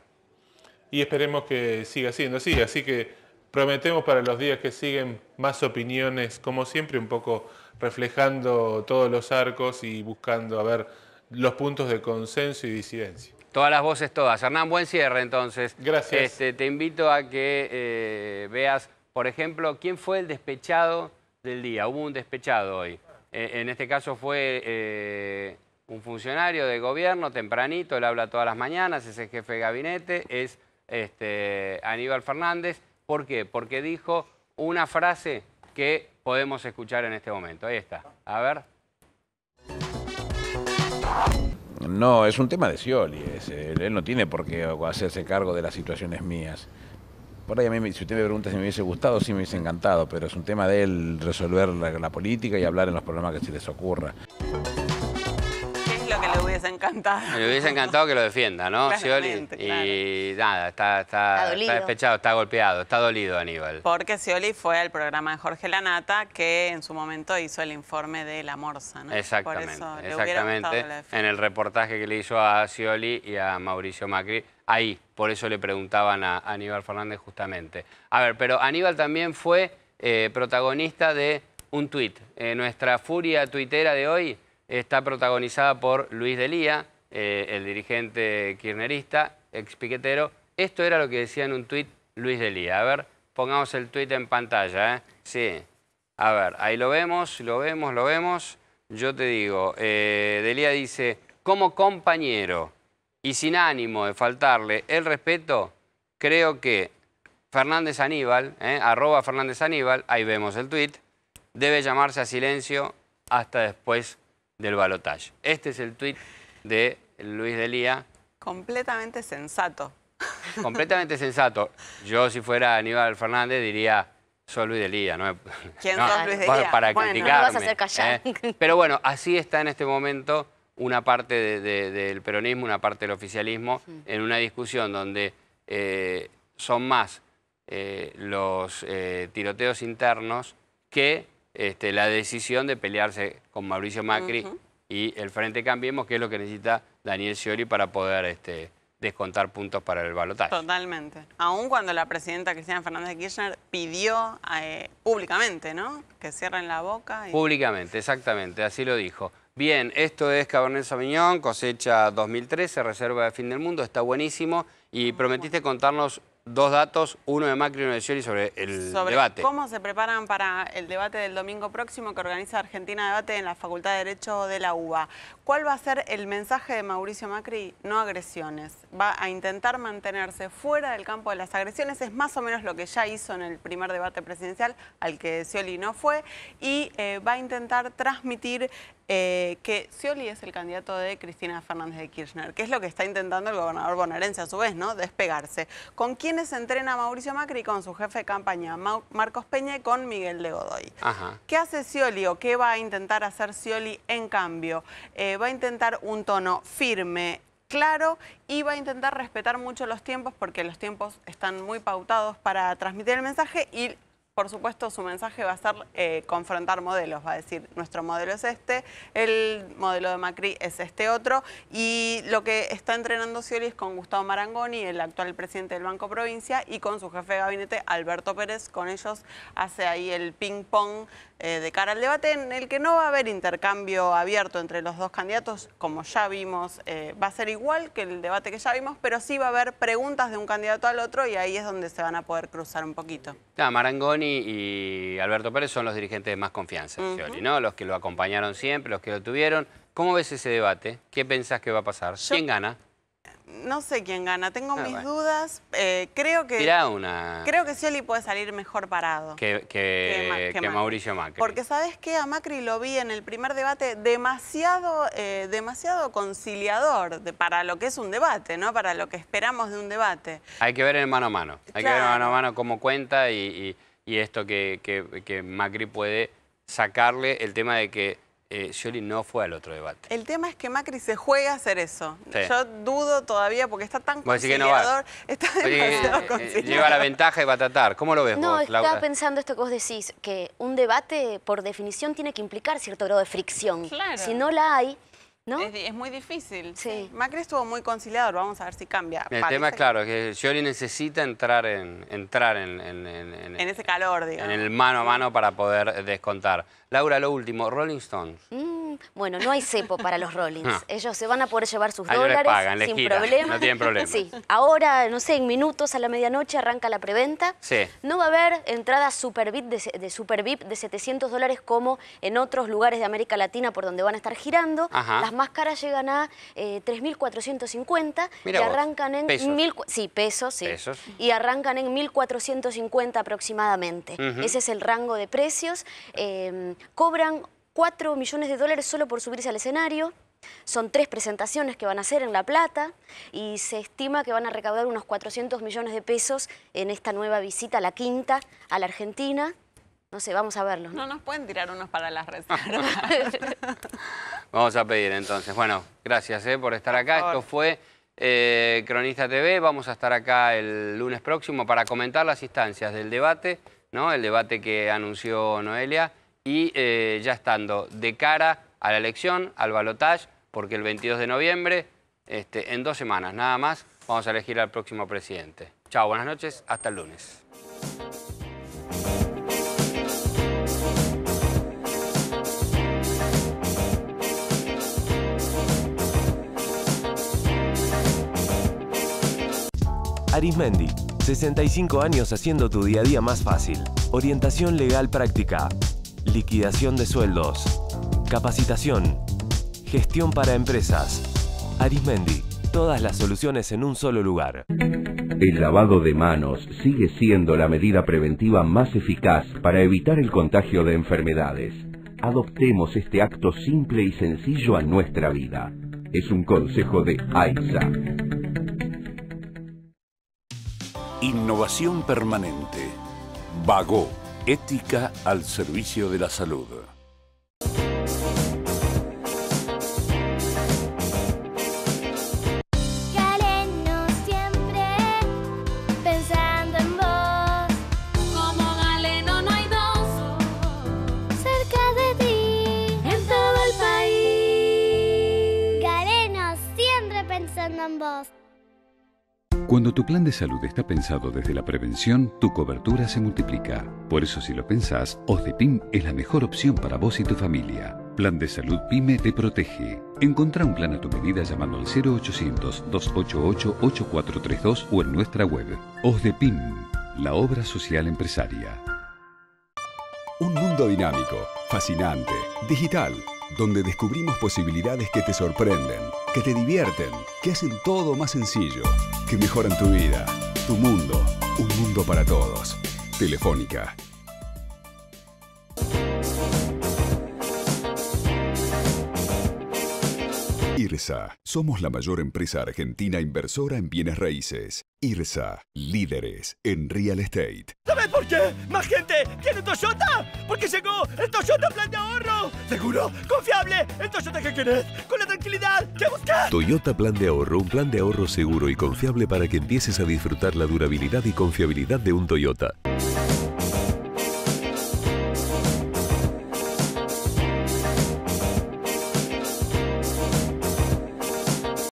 y esperemos que siga siendo así. Así que prometemos para los días que siguen más opiniones, como siempre, un poco reflejando todos los arcos y buscando a ver los puntos de consenso y disidencia. Todas las voces, todas. Hernán, buen cierre entonces. Gracias. Este, te invito a que eh, veas, por ejemplo, quién fue el despechado del día. Hubo un despechado hoy. Eh, en este caso fue eh, un funcionario de gobierno, tempranito, él habla todas las mañanas, es el jefe de gabinete, es este, Aníbal Fernández. ¿Por qué? Porque dijo una frase que podemos escuchar en este momento. Ahí está. A ver. No, es un tema de Scioli. él, no tiene por qué hacerse cargo de las situaciones mías. Por ahí a mí, si usted me pregunta si me hubiese gustado, sí me hubiese encantado, pero es un tema de él resolver la, la política y hablar en los problemas que se les ocurra que le hubiese encantado. Le hubiese encantado que lo defienda, ¿no? Y nada, está, despechado, está golpeado, está dolido Aníbal. Porque Scioli fue al programa de Jorge Lanata que en su momento hizo el informe de la morsa, ¿no? Exactamente, En el reportaje que le hizo a Scioli y a Mauricio Macri, ahí. Por eso le preguntaban a Aníbal Fernández justamente. A ver, pero Aníbal también fue eh, protagonista de un tuit. Eh, nuestra furia tuitera de hoy está protagonizada por Luis Delía, eh, el dirigente kirchnerista, ex piquetero. Esto era lo que decía en un tuit Luis Delía. A ver, pongamos el tuit en pantalla. ¿eh? Sí. A ver, ahí lo vemos, lo vemos, lo vemos. Yo te digo, eh, Delía dice, como compañero y sin ánimo de faltarle el respeto, creo que Fernández Aníbal, arroba Fernández Aníbal, ahí vemos el tuit, debe llamarse a silencio hasta después del balotaje. Este es el tuit de Luis Lía. Completamente sensato. Completamente sensato. Yo si fuera Aníbal Fernández diría, soy Luis Delía. No, ¿Quién sos Luis Delía? Para, criticarme, ¿eh? Pero bueno, así está en este momento una parte del peronismo, una parte del oficialismo, en una discusión donde eh, son más eh, los tiroteos internos que este, la decisión de pelearse con Mauricio Macri y el Frente Cambiemos, que es lo que necesita Daniel Scioli para poder este, descontar puntos para el balotaje. Totalmente. Aún cuando la presidenta Cristina Fernández de Kirchner pidió eh, públicamente, ¿no? Que cierren la boca. Públicamente, exactamente, así lo dijo. Bien, esto es Cabernet Sauvignon, cosecha 2013, reserva de fin del mundo, está buenísimo. Y ah, prometiste contarnos dos datos, uno de Macri y uno de Scioli sobre el sobre debate. ¿Cómo se preparan para el debate del domingo próximo que organiza Argentina Debate en la Facultad de Derecho de la UBA? ¿Cuál va a ser el mensaje de Mauricio Macri? No agresiones. Va a intentar mantenerse fuera del campo de las agresiones. Es más o menos lo que ya hizo en el primer debate presidencial, al que Scioli no fue. Y eh, va a intentar transmitir eh, que Scioli es el candidato de Cristina Fernández de Kirchner, que es lo que está intentando el gobernador bonaerense a su vez, ¿no? Despegarse. ¿Con quiénes entrena Mauricio Macri? Con su jefe de campaña, Marcos Peña, y con Miguel de Godoy. ¿Qué hace Scioli o qué va a intentar hacer Scioli en cambio? Eh, va a intentar un tono firme, claro y va a intentar respetar mucho los tiempos porque los tiempos están muy pautados para transmitir el mensaje y por supuesto, su mensaje va a ser eh, confrontar modelos, va a decir, nuestro modelo es este, el modelo de Macri es este otro, y lo que está entrenando Scioli es con Gustavo Marangoni, el actual presidente del Banco Provincia, y con su jefe de gabinete, Alberto Pérez, con ellos hace ahí el ping-pong eh, de cara al debate, en el que no va a haber intercambio abierto entre los dos candidatos, como ya vimos, eh, va a ser igual que el debate que ya vimos, pero sí va a haber preguntas de un candidato al otro, y ahí es donde se van a poder cruzar un poquito. Marangoni y Alberto Pérez son los dirigentes de más confianza, ¿no? Los que lo acompañaron siempre, los que lo tuvieron. ¿Cómo ves ese debate? ¿Qué pensás que va a pasar? ¿Quién gana? No sé quién gana, tengo ah, mis dudas. Eh, creo que. Mirá Creo que Scioli puede salir mejor parado. Que, Mauricio Macri. Porque, ¿sabes qué? A Macri lo vi en el primer debate demasiado, eh, demasiado conciliador para lo que es un debate, ¿no? Para lo que esperamos de un debate. Hay que ver en mano a mano. Hay que ver en mano a mano cómo cuenta y y esto que, Macri puede sacarle el tema de que eh, no fue al otro debate. El tema es que Macri se juega a hacer eso. Yo dudo todavía porque está tan conciliador. está eh, eh, Lleva la ventaja y va a tratar. ¿Cómo lo ves no, estaba pensando esto que vos decís, que un debate, por definición, tiene que implicar cierto grado de fricción. Si no la hay, ¿No? Es, muy difícil. Macri estuvo muy conciliador, vamos a ver si cambia. El tema es claro, que Scioli necesita entrar en entrar en, ese calor, En el mano a mano para poder descontar. Laura, lo último, Rolling Stones. Mm, bueno, no hay cepo para los Rollings. Ah. Ellos se van a poder llevar sus dólares sin No tienen problema. ahora, no sé, en minutos a la medianoche arranca la preventa. Sí. No va a haber entrada super VIP de, super VIP de 700 dólares como en otros lugares de América Latina por donde van a estar girando. Las máscaras llegan a 3.450 eh, y arrancan en... pesos, Y arrancan en 1.450 aproximadamente. Ese es el rango de precios. Em, Cobran 4 millones de dólares solo por subirse al escenario. Son tres presentaciones que van a hacer en La Plata y se estima que van a recaudar unos 400 millones de pesos en esta nueva visita, la quinta, a la Argentina. No sé, vamos a verlo. No, nos pueden tirar unos para las reservas. vamos a pedir entonces. Bueno, gracias eh, por estar acá. Esto fue eh, Cronista TV. Vamos a estar acá el lunes próximo para comentar las instancias del debate, ¿no? El debate que anunció Noelia y eh, ya estando de cara a la elección, al balotaje, porque el 22 de noviembre, este, en dos semanas nada más, vamos a elegir al próximo presidente. Chao, buenas noches, hasta el lunes. Arismendi, 65 años haciendo tu día a día más fácil. Orientación legal práctica liquidación de sueldos, capacitación, gestión para empresas. Arismendi, todas las soluciones en un solo lugar. El lavado de manos sigue siendo la medida preventiva más eficaz para evitar el contagio de enfermedades. Adoptemos este acto simple y sencillo a nuestra vida. Es un consejo de AISA. Innovación permanente. Vago Ética al servicio de la salud. tu plan de salud está pensado desde la prevención, tu cobertura se multiplica. Por eso si lo pensás, OSDEPIM es la mejor opción para vos y tu familia. Plan de salud PYME te protege. Encontrá un plan a tu medida llamando al 0800-288-8432 o en nuestra web. OSDEPIM, la obra social empresaria. Un mundo dinámico, fascinante, digital donde descubrimos posibilidades que te sorprenden, que te divierten, que hacen todo más sencillo, que mejoran tu vida, tu mundo, un mundo para todos. Telefónica IRSA, somos la mayor empresa argentina inversora en bienes raíces. IRSA, líderes en real estate. ¿Sabes por qué? ¿Más gente tiene Toyota? Porque llegó el Toyota Plan de Ahorro. Seguro, confiable, el Toyota que querés, con la tranquilidad que buscas. Toyota Plan de Ahorro, un plan de ahorro seguro y confiable para que empieces a disfrutar la durabilidad y confiabilidad de un Toyota.